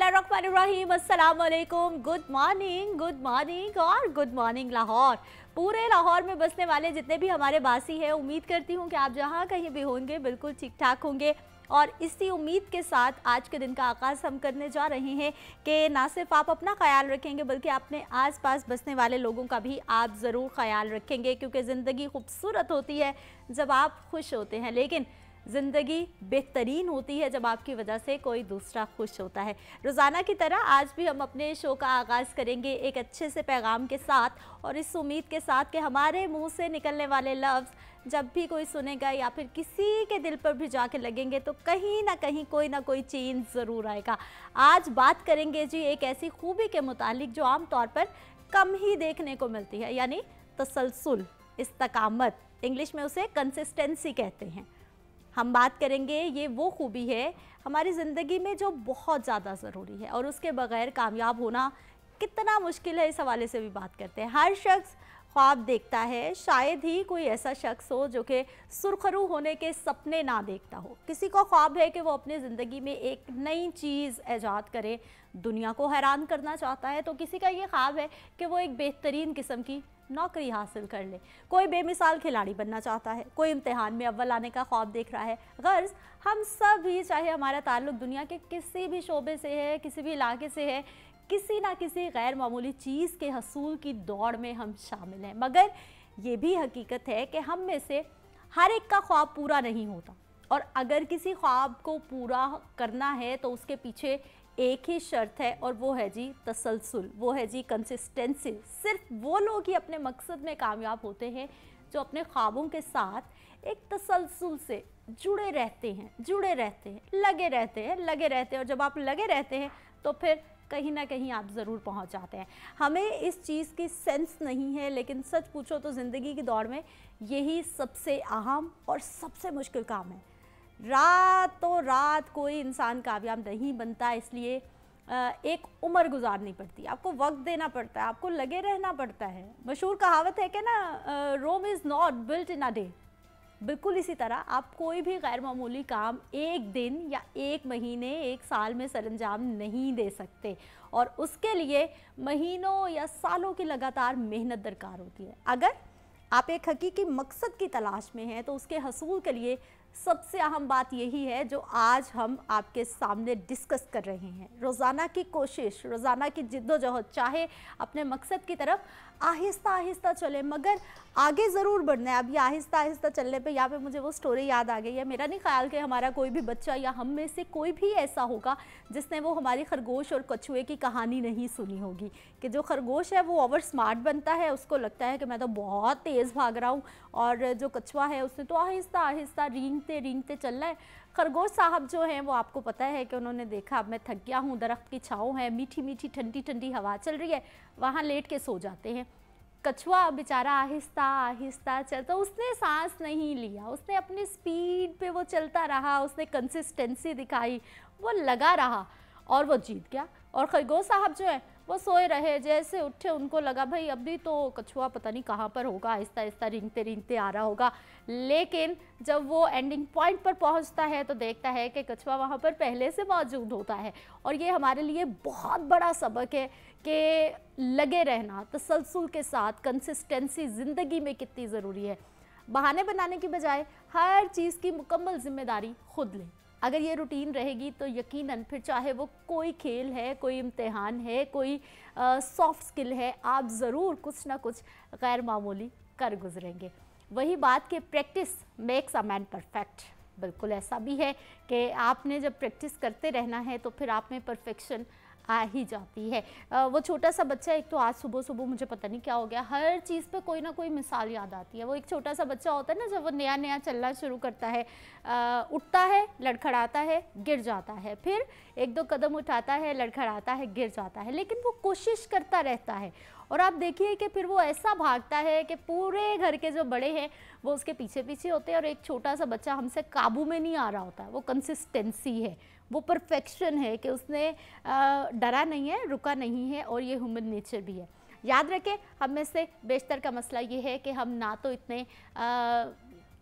बसमिलकुम good morning good morning और good morning Lahore पूरे लाहौर में बसने वाले जितने भी हमारे बासी हैं उम्मीद करती हूँ कि आप जहाँ कहीं भी होंगे बिल्कुल ठीक ठाक होंगे और इसी उम्मीद के साथ आज के दिन का आगाज़ हम करने जा रहे हैं कि ना सिर्फ आप अपना ख्याल रखेंगे बल्कि अपने आसपास बसने वाले लोगों का भी आप ज़रूर ख्याल रखेंगे क्योंकि ज़िंदगी खूबसूरत होती है जब आप खुश होते हैं लेकिन ज़िंदगी बेहतरीन होती है जब आपकी वजह से कोई दूसरा खुश होता है रोज़ाना की तरह आज भी हम अपने शो का आगाज़ करेंगे एक अच्छे से पैगाम के साथ और इस उम्मीद के साथ कि हमारे मुंह से निकलने वाले लफ्ज़ जब भी कोई सुनेगा या फिर किसी के दिल पर भी जाके लगेंगे तो कहीं ना कहीं कोई ना कोई चेंज ज़रूर आएगा आज बात करेंगे जी एक ऐसी खूबी के मुतालिक जो आम तौर पर कम ही देखने को मिलती है यानी तसलसल इस्तकामत इंग्लिश में उसे कंसिस्टेंसी कहते हैं हम बात करेंगे ये वो खूबी है हमारी ज़िंदगी में जो बहुत ज़्यादा ज़रूरी है और उसके बगैर कामयाब होना कितना मुश्किल है इस हवाले से भी बात करते हैं हर शख्स ख्वाब देखता है शायद ही कोई ऐसा शख्स हो जो कि सुरखरू होने के सपने ना देखता हो किसी को ख्वाब है कि वो अपने ज़िंदगी में एक नई चीज़ ऐजाद करे दुनिया को हैरान करना चाहता है तो किसी का ये ख्वाब है कि वो एक बेहतरीन किस्म की नौकरी हासिल कर ले कोई बेमिसाल खिलाड़ी बनना चाहता है कोई इम्तहान में अव्वल आने का ख्वाब देख रहा है गर्ज हम सब ही चाहे हमारा ताल्लुक दुनिया के किसी भी शोबे से है किसी भी इलाके से है किसी ना किसी गैर मामूली चीज़ के हसूल की दौड़ में हम शामिल हैं मगर ये भी हकीकत है कि हम में से हर एक का ख्वाब पूरा नहीं होता और अगर किसी ख्वाब को पूरा करना है तो उसके पीछे एक ही शर्त है और वो है जी तसलसल वो है जी कंसिस्टेंसी सिर्फ वो लोग ही अपने मकसद में कामयाब होते हैं जो अपने ख्वाबों के साथ एक तसलसल से जुड़े रहते हैं जुड़े रहते हैं लगे रहते हैं लगे रहते हैं और जब आप लगे रहते हैं तो फिर कहीं ना कहीं आप ज़रूर पहुंच जाते हैं हमें इस चीज़ की सेंस नहीं है लेकिन सच पूछो तो ज़िंदगी की दौड़ में यही सबसे अहम और सबसे मुश्किल काम है रातों तो रात कोई इंसान कामयाब नहीं बनता इसलिए एक उम्र गुजारनी पड़ती है आपको वक्त देना पड़ता है आपको लगे रहना पड़ता है मशहूर कहावत है कि ना Rome is not built in a day बिल्कुल इसी तरह आप कोई भी गैर मामूली काम एक दिन या एक महीने एक साल में सर अंजाम नहीं दे सकते और उसके लिए महीनों या सालों की लगातार मेहनत दरकार होती है अगर आप एक हकीकी मकसद की तलाश में हैं तो उसके हसूल के लिए सबसे अहम बात यही है जो आज हम आपके सामने डिस्कस कर रहे हैं रोज़ाना की कोशिश रोज़ाना की जिद्दोजहद चाहे अपने मकसद की तरफ आहिस्ता आहिस्ता चले मगर आगे ज़रूर बढ़ना है अभी आहिस्ता आहिस्ता चलने पे यहाँ पे मुझे वो स्टोरी याद आ गई है मेरा नहीं ख्याल कि हमारा कोई भी बच्चा या हम में से कोई भी ऐसा होगा जिसने वो हमारी खरगोश और कछुए की कहानी नहीं सुनी होगी कि जो खरगोश है वो ओवर स्मार्ट बनता है उसको लगता है कि मैं तो बहुत तेज़ भाग रहा हूँ और जो कछुआ है उसने तो आहिस्ता आहिस्ता रींगते रींगते चलना है खरगोश साहब जो हैं वो आपको पता है कि उन्होंने देखा अब मैं थक गया हूँ दरख्त की छाँव है मीठी मीठी ठंडी ठंडी हवा चल रही है वहाँ लेट के सो जाते हैं कछुआ बेचारा आहिस्ता आहिस्ता चलता तो उसने सांस नहीं लिया उसने अपनी स्पीड पे वो चलता रहा उसने कंसिस्टेंसी दिखाई वो लगा रहा और वो जीत गया और खरगोश साहब जो है वो सोए रहे जैसे उठे उनको लगा भाई अभी तो कछुआ पता नहीं कहाँ पर होगा आहिस्ता आहिस्ता रिंगते रिंगते आ रहा होगा लेकिन जब वो एंडिंग पॉइंट पर पहुँचता है तो देखता है कि कछुआ वहाँ पर पहले से मौजूद होता है और ये हमारे लिए बहुत बड़ा सबक है कि लगे रहना तसलसल के साथ कंसिस्टेंसी ज़िंदगी में कितनी ज़रूरी है बहाने बनाने की बजाय हर चीज़ की मुकम्मल ज़िम्मेदारी खुद लें अगर ये रूटीन रहेगी तो यकीनन फिर चाहे वो कोई खेल है कोई इम्तहान है कोई सॉफ्ट स्किल है आप ज़रूर कुछ ना कुछ गैर मामूली कर गुजरेंगे वही बात कि practice makes a man perfect बिल्कुल ऐसा भी है कि आपने जब प्रैक्टिस करते रहना है तो फिर आप में परफेक्शन आ ही जाती है आ, वो छोटा सा बच्चा एक तो आज सुबह सुबह मुझे पता नहीं क्या हो गया हर चीज़ पे कोई ना कोई मिसाल याद आती है वो एक छोटा सा बच्चा होता है ना जब वो नया नया चलना शुरू करता है आ, उठता है लड़खड़ाता है गिर जाता है फिर एक दो कदम उठाता है लड़खड़ाता है गिर जाता है लेकिन वो कोशिश करता रहता है और आप देखिए कि फिर वो ऐसा भागता है कि पूरे घर के जो बड़े हैं वो उसके पीछे पीछे होते हैं और एक छोटा सा बच्चा हमसे काबू में नहीं आ रहा होता वो कंसिस्टेंसी है वो परफेक्शन है कि उसने डरा नहीं है रुका नहीं है और ये ह्यूमन नेचर भी है याद रखें हम में से बेशतर का मसला ये है कि हम ना तो इतने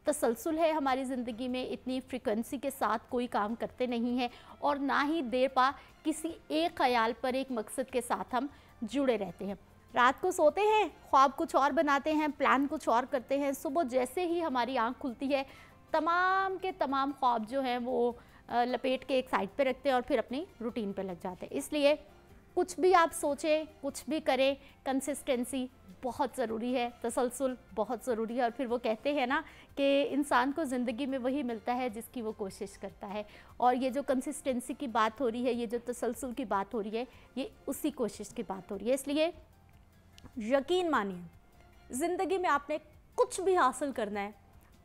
तसलसल है हमारी ज़िंदगी में इतनी फ्रिक्वेंसी के साथ कोई काम करते नहीं हैं और ना ही देर पा किसी एक ख्याल पर एक मकसद के साथ हम जुड़े रहते हैं रात को सोते हैं ख्वाब कुछ और बनाते हैं प्लान कुछ और करते हैं सुबह जैसे ही हमारी आँख खुलती है तमाम के तमाम ख्वाब जो हैं वो लपेट के एक साइड पे रखते हैं और फिर अपनी रूटीन पे लग जाते हैं इसलिए कुछ भी आप सोचें कुछ भी करें कंसिस्टेंसी बहुत ज़रूरी है तसलसल बहुत ज़रूरी है और फिर वो कहते हैं ना कि इंसान को ज़िंदगी में वही मिलता है जिसकी वो कोशिश करता है और ये जो कंसिस्टेंसी की बात हो रही है ये जो तसलसल की बात हो रही है ये उसी कोशिश की बात हो रही है इसलिए यकीन मानिए ज़िंदगी में आपने कुछ भी हासिल करना है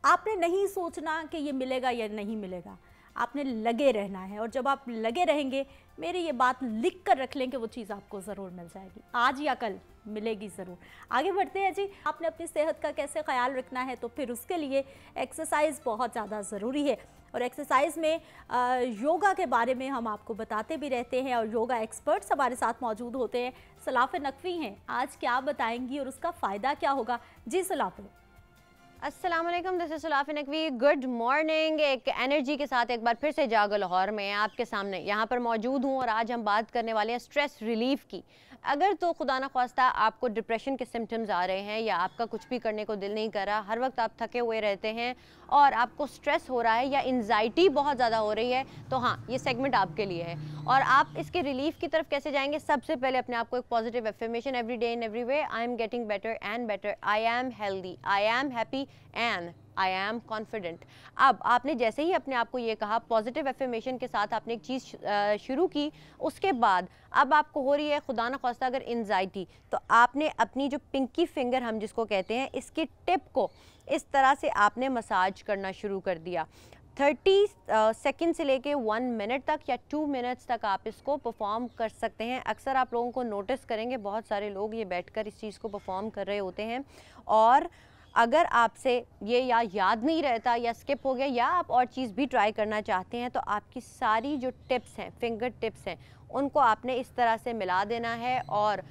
आपने नहीं सोचना कि ये मिलेगा या नहीं मिलेगा आपने लगे रहना है और जब आप लगे रहेंगे मेरी ये बात लिख कर रख लें कि वो चीज़ आपको ज़रूर मिल जाएगी आज या कल मिलेगी ज़रूर आगे बढ़ते हैं जी आपने अपनी सेहत का कैसे ख्याल रखना है तो फिर उसके लिए एक्सरसाइज बहुत ज़्यादा ज़रूरी है और एक्सरसाइज में आ, योगा के बारे में हम आपको बताते भी रहते हैं और योगा एक्सपर्ट्स हमारे साथ मौजूद होते हैं सलाफ़ नकवी हैं आज क्या बताएंगी और उसका फ़ायदा क्या होगा जी Salaf Aslam this Salaf Naqvi good morning एक एनर्जी के साथ एक बार फिर से जागो लाहौर में आपके सामने यहाँ पर मौजूद हूँ और आज हम बात करने वाले हैं स्ट्रेस रिलीफ की अगर तो खुदा ना खास्ता आपको डिप्रेशन के सिम्टम्स आ रहे हैं या आपका कुछ भी करने को दिल नहीं कर रहा हर वक्त आप थके हुए रहते हैं और आपको स्ट्रेस हो रहा है या एनजाइटी बहुत ज़्यादा हो रही है तो हाँ ये सेगमेंट आपके लिए है और आप इसके रिलीफ की तरफ कैसे जाएंगे सबसे पहले अपने आप को एक positive affirmation every day in every way I am getting better and better I am healthy I am happy and I am confident अब आपने जैसे ही अपने आप को ये कहा पॉजिटिव एफर्मेशन के साथ आपने एक चीज़ शुरू की उसके बाद अब आपको हो रही है खुदा न खास्ता अगर इन्जाइटी तो आपने अपनी जो पिंकी फिंगर हम जिसको कहते हैं इसके टिप को इस तरह से आपने मसाज करना शुरू कर दिया थर्टी सेकेंड uh, से लेके वन मिनट तक या टू मिनट्स तक आप इसको परफॉर्म कर सकते हैं अक्सर आप लोगों को नोटिस करेंगे बहुत सारे लोग ये बैठकर इस चीज़ को परफॉर्म कर रहे होते हैं और अगर आपसे ये या याद नहीं रहता या स्किप हो गया या आप और चीज़ भी ट्राई करना चाहते हैं तो आपकी सारी जो टिप्स हैं फिंगर टिप्स हैं उनको आपने इस तरह से मिला देना है और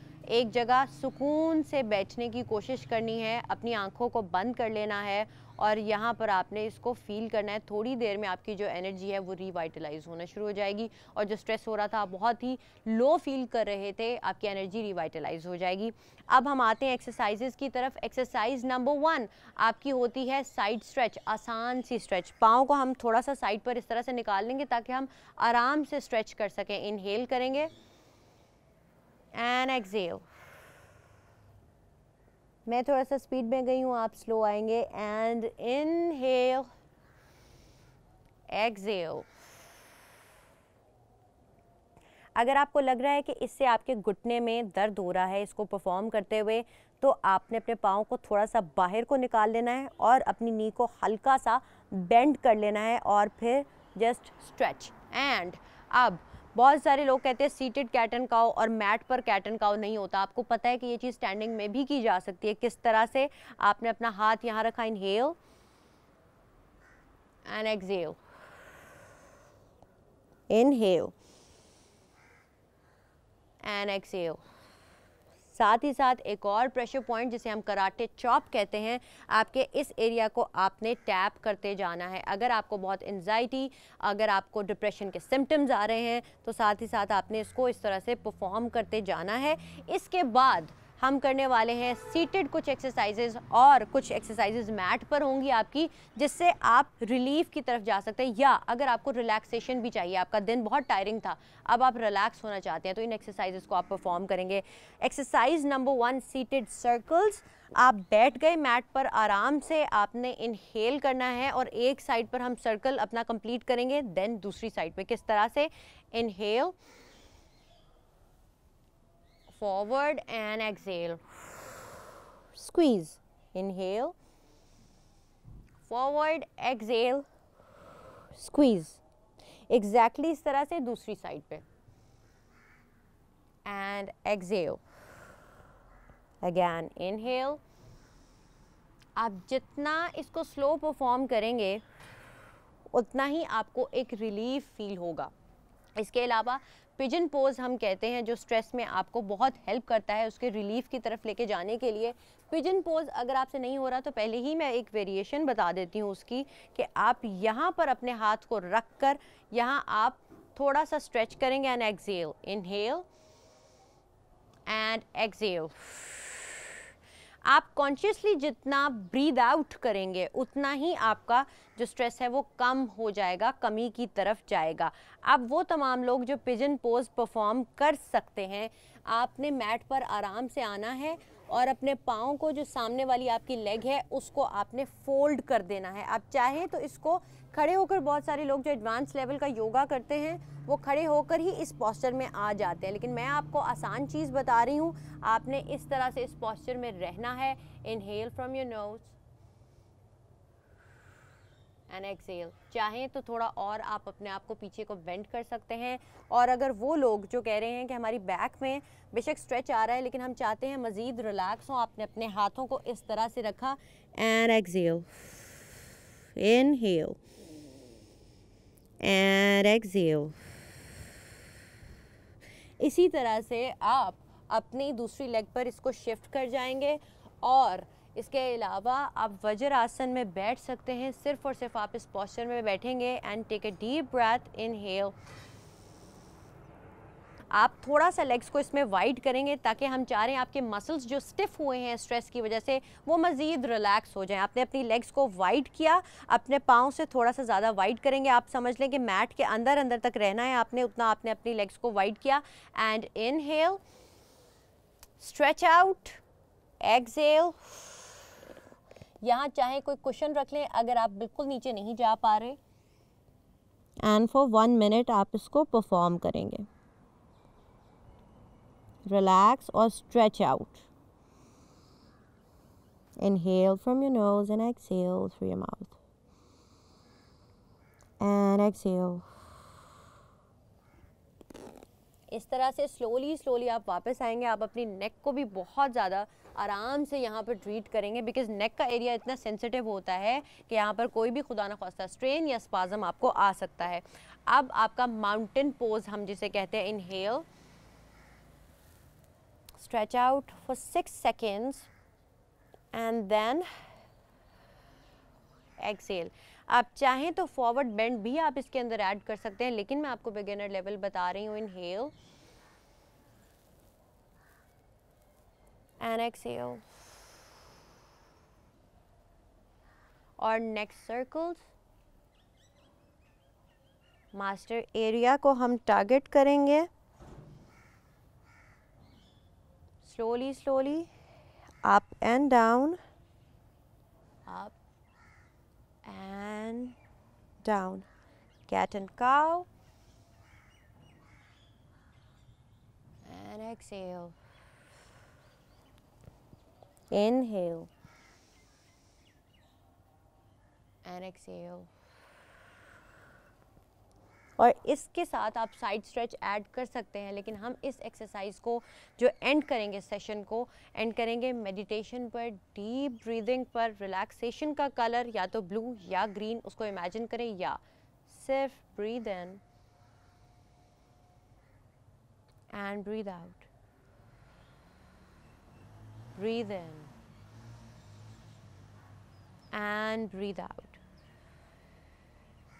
एक जगह सुकून से बैठने की कोशिश करनी है अपनी आँखों को बंद कर लेना है और यहाँ पर आपने इसको फील करना है थोड़ी देर में आपकी जो एनर्जी है वो रिवाइटलाइज होना शुरू हो जाएगी और जो स्ट्रेस हो रहा था आप बहुत ही लो फील कर रहे थे आपकी एनर्जी रिवाइटलाइज हो जाएगी अब हम आते हैं एक्सरसाइजेज की तरफ एक्सरसाइज नंबर वन आपकी होती है साइड स्ट्रेच आसान सी स्ट्रेच पाँव को हम थोड़ा सा साइड पर इस तरह से निकाल लेंगे ताकि हम आराम से स्ट्रेच कर सकें इनहेल करेंगे एंड एक्सेल मैं थोड़ा सा स्पीड में गई हूँ आप स्लो आएंगे एंड इन एक्सहेल अगर आपको लग रहा है कि इससे आपके घुटने में दर्द हो रहा है इसको परफॉर्म करते हुए तो आपने अपने पाँव को थोड़ा सा बाहर को निकाल लेना है और अपनी नी को हल्का सा बेंड कर लेना है और फिर जस्ट स्ट्रेच एंड अब बहुत सारे लोग कहते हैं सीटेड कैटन काओ और मैट पर कैटन काओ नहीं होता आपको पता है कि ये चीज़ स्टैंडिंग में भी की जा सकती है किस तरह से आपने अपना हाथ यहाँ रखा inhale and in inhale and exhale साथ ही साथ एक और प्रेशर पॉइंट जिसे हम कराटे चॉप कहते हैं आपके इस एरिया को आपने टैप करते जाना है अगर आपको बहुत एनजाइटी अगर आपको डिप्रेशन के सिम्टम्स आ रहे हैं तो साथ ही साथ आपने इसको इस तरह से परफॉर्म करते जाना है इसके बाद हम करने वाले हैं सीटेड कुछ एक्सरसाइजेज और कुछ एक्सरसाइजेज मैट पर होंगी आपकी जिससे आप रिलीफ की तरफ जा सकते हैं या अगर आपको रिलैक्सेशन भी चाहिए आपका दिन बहुत टायरिंग था अब आप रिलैक्स होना चाहते हैं तो इन एक्सरसाइजेज को आप परफॉर्म करेंगे exercise number one seated circles आप बैठ गए मैट पर आराम से आपने इनहेल करना है और एक साइड पर हम सर्कल अपना कंप्लीट करेंगे देन दूसरी साइड पर किस तरह से inhale forward and exhale squeeze inhale forward exhale squeeze exactly is tarah se dusri side pe and exhale again inhale आप जितना इसको स्लो परफॉर्म करेंगे उतना ही आपको एक रिलीफ फील होगा इसके अलावा पिजन पोज हम कहते हैं जो स्ट्रेस में आपको बहुत हेल्प करता है उसके रिलीफ की तरफ लेके जाने के लिए पिजन पोज अगर आपसे नहीं हो रहा तो पहले ही मैं एक वेरिएशन बता देती हूँ उसकी कि आप यहाँ पर अपने हाथ को रख कर यहाँ आप थोड़ा सा स्ट्रेच करेंगे and exhale inhale and exhale आप कॉन्शियसली जितना ब्रीद आउट करेंगे उतना ही आपका जो स्ट्रेस है वो कम हो जाएगा कमी की तरफ जाएगा आप वो तमाम लोग जो पिजन पोज परफॉर्म कर सकते हैं आपने मैट पर आराम से आना है और अपने पाँव को जो सामने वाली आपकी लेग है उसको आपने फोल्ड कर देना है आप चाहें तो इसको खड़े होकर बहुत सारे लोग जो एडवांस लेवल का योगा करते हैं वो खड़े होकर ही इस पॉस्चर में आ जाते हैं लेकिन मैं आपको आसान चीज़ बता रही हूँ आपने इस तरह से इस पॉस्चर में रहना है inhale from your nose and exhale चाहें तो थोड़ा और आप अपने आप को पीछे को बेंड कर सकते हैं और अगर वो लोग जो कह रहे हैं कि हमारी बैक में बेशक स्ट्रेच आ रहा है लेकिन हम चाहते हैं मज़ीद रिलैक्स हो आपने अपने हाथों को इस तरह से रखा and exhale inhale and exhale इसी तरह से आप अपनी दूसरी लेग पर इसको शिफ्ट कर जाएंगे और इसके अलावा आप वज्र आसन में बैठ सकते हैं सिर्फ और सिर्फ आप इस पॉस्चर में बैठेंगे and take a deep breath inhale आप थोड़ा सा लेग्स को इसमें वाइड करेंगे ताकि हम चाह रहे हैं आपके मसल्स जो स्टिफ हुए हैं स्ट्रेस की वजह से वो मज़ीद रिलैक्स हो जाएं आपने अपनी लेग्स को वाइड किया अपने पाँव से थोड़ा सा ज़्यादा वाइड करेंगे आप समझ लें कि मैट के अंदर अंदर तक रहना है आपने उतना आपने अपनी लेग्स को वाइड किया and inhale stretch out exhale यहाँ चाहे कोई कुशन रख लें अगर आप बिल्कुल नीचे नहीं जा पा रहे एंड फॉर वन मिनट आप इसको परफॉर्म करेंगे relax or stretch out. Inhale from your nose and exhale through your mouth. And exhale. इस तरह से स्लोली स्लोली आप वापस आएंगे आप अपनी नेक को भी बहुत ज़्यादा आराम से यहाँ पर ट्रीट करेंगे बिकॉज नेक का एरिया इतना सेंसिटिव होता है कि यहाँ पर कोई भी खुदा न खास्ता स्ट्रेन या स्पाजम आपको आ सकता है अब आपका माउंटेन पोज हम जिसे कहते हैं inhale stretch out for six seconds and then exhale आप चाहें तो फॉरवर्ड बेंड भी आप इसके अंदर ऐड कर सकते हैं लेकिन मैं आपको बिगिनर लेवल बता रही हूँ इनहेल एंड एक्सेल और नेक्स्ट सर्कल्स मास्टर एरिया को हम टारगेट करेंगे slowly, slowly, up and down, up and down. Cat and cow. And exhale. Inhale. And exhale. और इसके साथ आप साइड स्ट्रेच ऐड कर सकते हैं लेकिन हम इस एक्सरसाइज को जो एंड करेंगे सेशन को एंड करेंगे मेडिटेशन पर डीप ब्रीदिंग पर रिलैक्सेशन का कलर या तो ब्लू या ग्रीन उसको इमेजिन करें या सिर्फ breathe in and breathe out breathe in and breathe out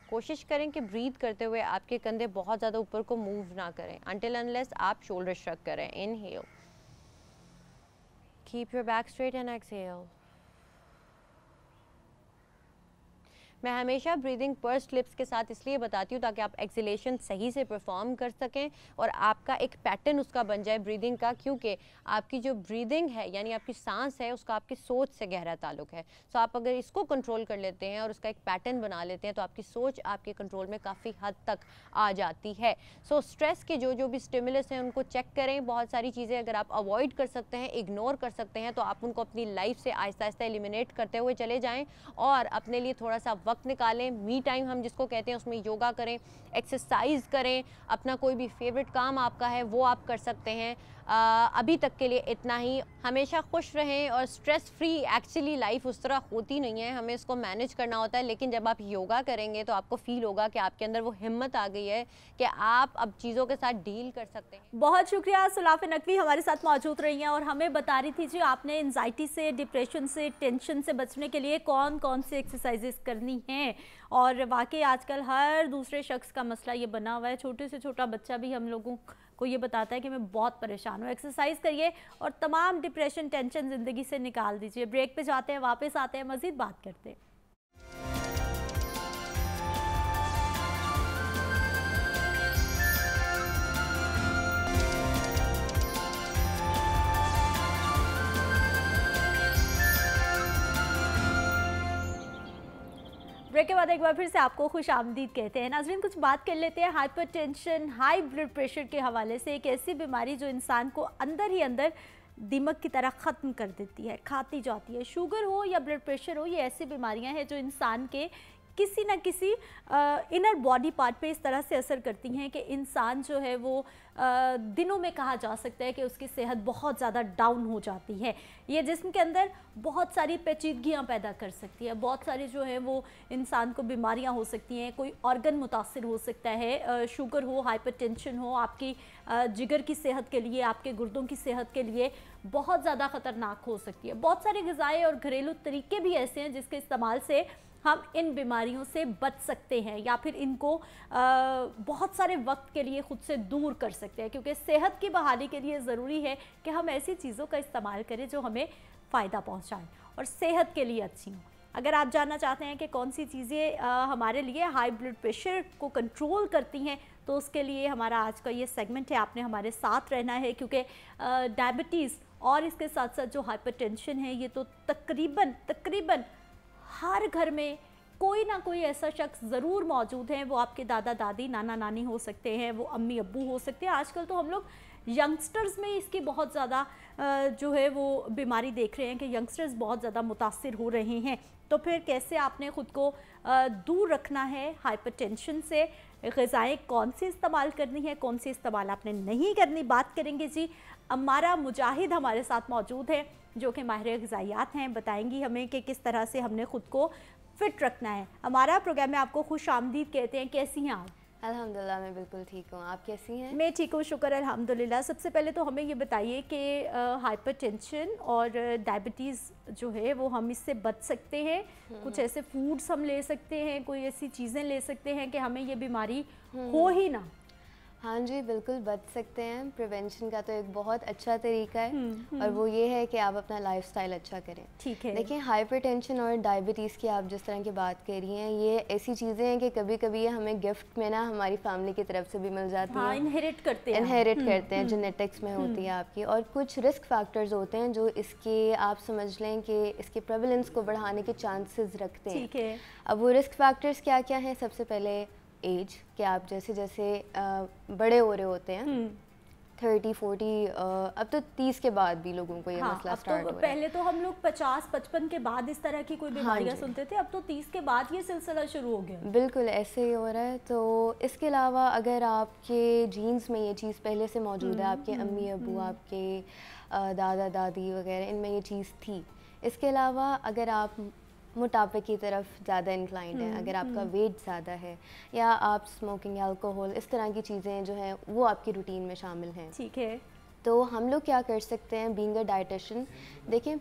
कोशिश करें कि ब्रीथ करते हुए आपके कंधे बहुत ज़्यादा ऊपर को मूव ना करें अनटिल अनलेस आप शोल्डर श्रक करें inhale keep your back straight and exhale मैं हमेशा ब्रीदिंग पर्स्ट लिप्स के साथ इसलिए बताती हूँ ताकि आप एक्सिलेशन सही से परफॉर्म कर सकें और आपका एक पैटर्न उसका बन जाए ब्रीदिंग का क्योंकि आपकी जो ब्रीदिंग है यानी आपकी सांस है उसका आपकी सोच से गहरा ताल्लुक है सो आप अगर इसको कंट्रोल कर लेते हैं और उसका एक पैटर्न बना लेते हैं तो आपकी सोच आपके कंट्रोल में काफ़ी हद तक आ जाती है सो so, स्ट्रेस के जो जो भी स्टिमुलस हैं उनको चेक करें बहुत सारी चीज़ें अगर आप अवॉइड कर सकते हैं इग्नोर कर सकते हैं तो आप उनको अपनी लाइफ से आहिस्ता आहिस्ता एलिमिनेट करते हुए चले जाएँ और अपने लिए थोड़ा सा वक्त वक्त निकालें मी टाइम हम जिसको कहते हैं उसमें योगा करें एक्सरसाइज करें अपना कोई भी फेवरेट काम आपका है वो आप कर सकते हैं अभी तक के लिए इतना ही हमेशा खुश रहें और स्ट्रेस फ्री एक्चुअली लाइफ उस तरह होती नहीं है हमें इसको मैनेज करना होता है लेकिन जब आप योगा करेंगे तो आपको फील होगा कि आपके अंदर वो हिम्मत आ गई है कि आप अब चीज़ों के साथ डील कर सकते हैं बहुत शुक्रिया सुलाफ नकवी हमारे साथ मौजूद रही हैं और हमें बता रही थी जी आपने एनजाइटी से डिप्रेशन से टेंशन से बचने के लिए कौन कौन सी एक्सरसाइजेस करनी हैं और वाकई आजकल हर दूसरे शख्स का मसला ये बना हुआ है छोटे से छोटा बच्चा भी हम लोगों को ये बताता है कि मैं बहुत परेशान हूँ एक्सरसाइज करिए और तमाम डिप्रेशन टेंशन ज़िंदगी से निकाल दीजिए ब्रेक पे जाते हैं वापस आते हैं मज़ीद बात करते हैं के बाद एक बार फिर से आपको खुश आमदीद कहते हैं नाजरीन कुछ बात कर लेते हैं हाइपरटेंशन हाई ब्लड प्रेशर के हवाले से एक ऐसी बीमारी जो इंसान को अंदर ही अंदर दिमक की तरह ख़त्म कर देती है खाती जाती है शुगर हो या ब्लड प्रेशर हो ये ऐसी बीमारियां हैं जो इंसान के किसी ना किसी इनर बॉडी पार्ट पे इस तरह से असर करती हैं कि इंसान जो है वो आ, दिनों में कहा जा सकता है कि उसकी सेहत बहुत ज़्यादा डाउन हो जाती है ये जिसम के अंदर बहुत सारी पेचीदगियाँ पैदा कर सकती है बहुत सारी जो है वो इंसान को बीमारियाँ हो सकती हैं कोई ऑर्गन मुतासर हो सकता है शुगर हो टेंशन हो आपकी जिगर की सेहत के लिए आपके गुर्दों की सेहत के लिए बहुत ज़्यादा ख़तरनाक हो सकती है बहुत सारे गज़ाएँ और घरेलू तरीके भी ऐसे हैं जिसके इस्तेमाल से हम इन बीमारियों से बच सकते हैं या फिर इनको बहुत सारे वक्त के लिए ख़ुद से दूर कर सकते हैं क्योंकि सेहत की बहाली के लिए ज़रूरी है कि हम ऐसी चीज़ों का इस्तेमाल करें जो हमें फ़ायदा पहुँचाएँ और सेहत के लिए अच्छी हों अगर आप जानना चाहते हैं कि कौन सी चीज़ें हमारे लिए हाई ब्लड प्रेशर को कंट्रोल करती हैं तो उसके लिए हमारा आज का ये सेगमेंट है आपने हमारे साथ रहना है क्योंकि डायबिटीज़ और इसके साथ साथ जो हाइपरटेंशन है ये तो तकरीबन तकरीबन हर घर में कोई ना कोई ऐसा शख्स ज़रूर मौजूद है वो आपके दादा दादी नाना नानी हो सकते हैं वो अम्मी अब्बू हो सकते हैं आजकल तो हम लोग यंगस्टर्स में इसकी बहुत ज़्यादा जो है वो बीमारी देख रहे हैं कि यंगस्टर्स बहुत ज़्यादा मुतासर हो रहे हैं तो फिर कैसे आपने ख़ुद को दूर रखना है टेंशन से गज़ाएँ कौन सी इस्तेमाल करनी है कौन सी इस्तेमाल आपने नहीं करनी बात करेंगे जी अमारा मुजाहिद हमारे साथ मौजूद है जो कि माहिर गजाइयात हैं बताएंगी हमें कि किस तरह से हमने ख़ुद को फिट रखना है हमारा प्रोग्राम में आपको खुश आमदीद कहते हैं कैसी हैं आप अल्हम्दुलिल्लाह मैं बिल्कुल ठीक हूँ आप कैसी हैं मैं ठीक हूँ शुक्र अल्हम्दुलिल्लाह सबसे पहले तो हमें ये बताइए कि हाइपरटेंशन और डायबिटीज़ जो है वो हम इससे बच सकते हैं हम्म। कुछ ऐसे फूड्स हम ले सकते हैं कोई ऐसी चीज़ें ले सकते हैं कि हमें ये बीमारी हम्म। हो ही ना हाँ जी बिल्कुल बच सकते हैं प्रिवेंशन का तो एक बहुत अच्छा तरीका है हुँ, हम्म, हम्म। और वो ये है कि आप अपना लाइफस्टाइल अच्छा करें ठीक है देखिए हाइपरटेंशन और डायबिटीज़ की आप जिस तरह की बात कर रही हैं ये ऐसी चीज़ें हैं कि कभी कभी ये हमें गिफ्ट में ना हमारी फैमिली की तरफ से भी मिल जाती हाँ, है इनहेरिट करते हैं इनहेरिट हम्म, करते हैं जेनेटिक्स में होती है आपकी और कुछ रिस्क फैक्टर्स होते हैं जो इसके आप समझ लें कि इसके प्रेवलेंस को बढ़ाने के चांसेस रखते हैं अब वो रिस्क फैक्टर्स क्या क्या हैं सबसे पहले एज कि आप जैसे जैसे बड़े हो रहे होते हैं थर्टी हम्म। फोर्टी अब तो तीस के बाद भी लोगों को ये हाँ, मसला स्टार्ट तो हो पहले तो हम लोग पचास पचपन के बाद इस तरह की कोई बीमारियाँ हाँ सुनते थे अब तो तीस के बाद ये सिलसिला शुरू हो गया बिल्कुल ऐसे ही हो रहा है तो इसके अलावा अगर आपके जीन्स में ये चीज़ पहले से मौजूद है हम्म, आपके हम्म, अम्मी अबू आपके दादा दादी वगैरह इनमें ये चीज़ थी इसके अलावा अगर आप मोटापे की तरफ ज़्यादा इंक्लाइंड है हम्म, अगर आपका वेट हम्म। ज़्यादा है या आप स्मोकिंग अल्कोहल इस तरह की चीज़ें जो हैं वो आपकी रूटीन में शामिल हैं ठीक है तो हम लोग क्या कर सकते हैं बींग अ डाइटिशन देखें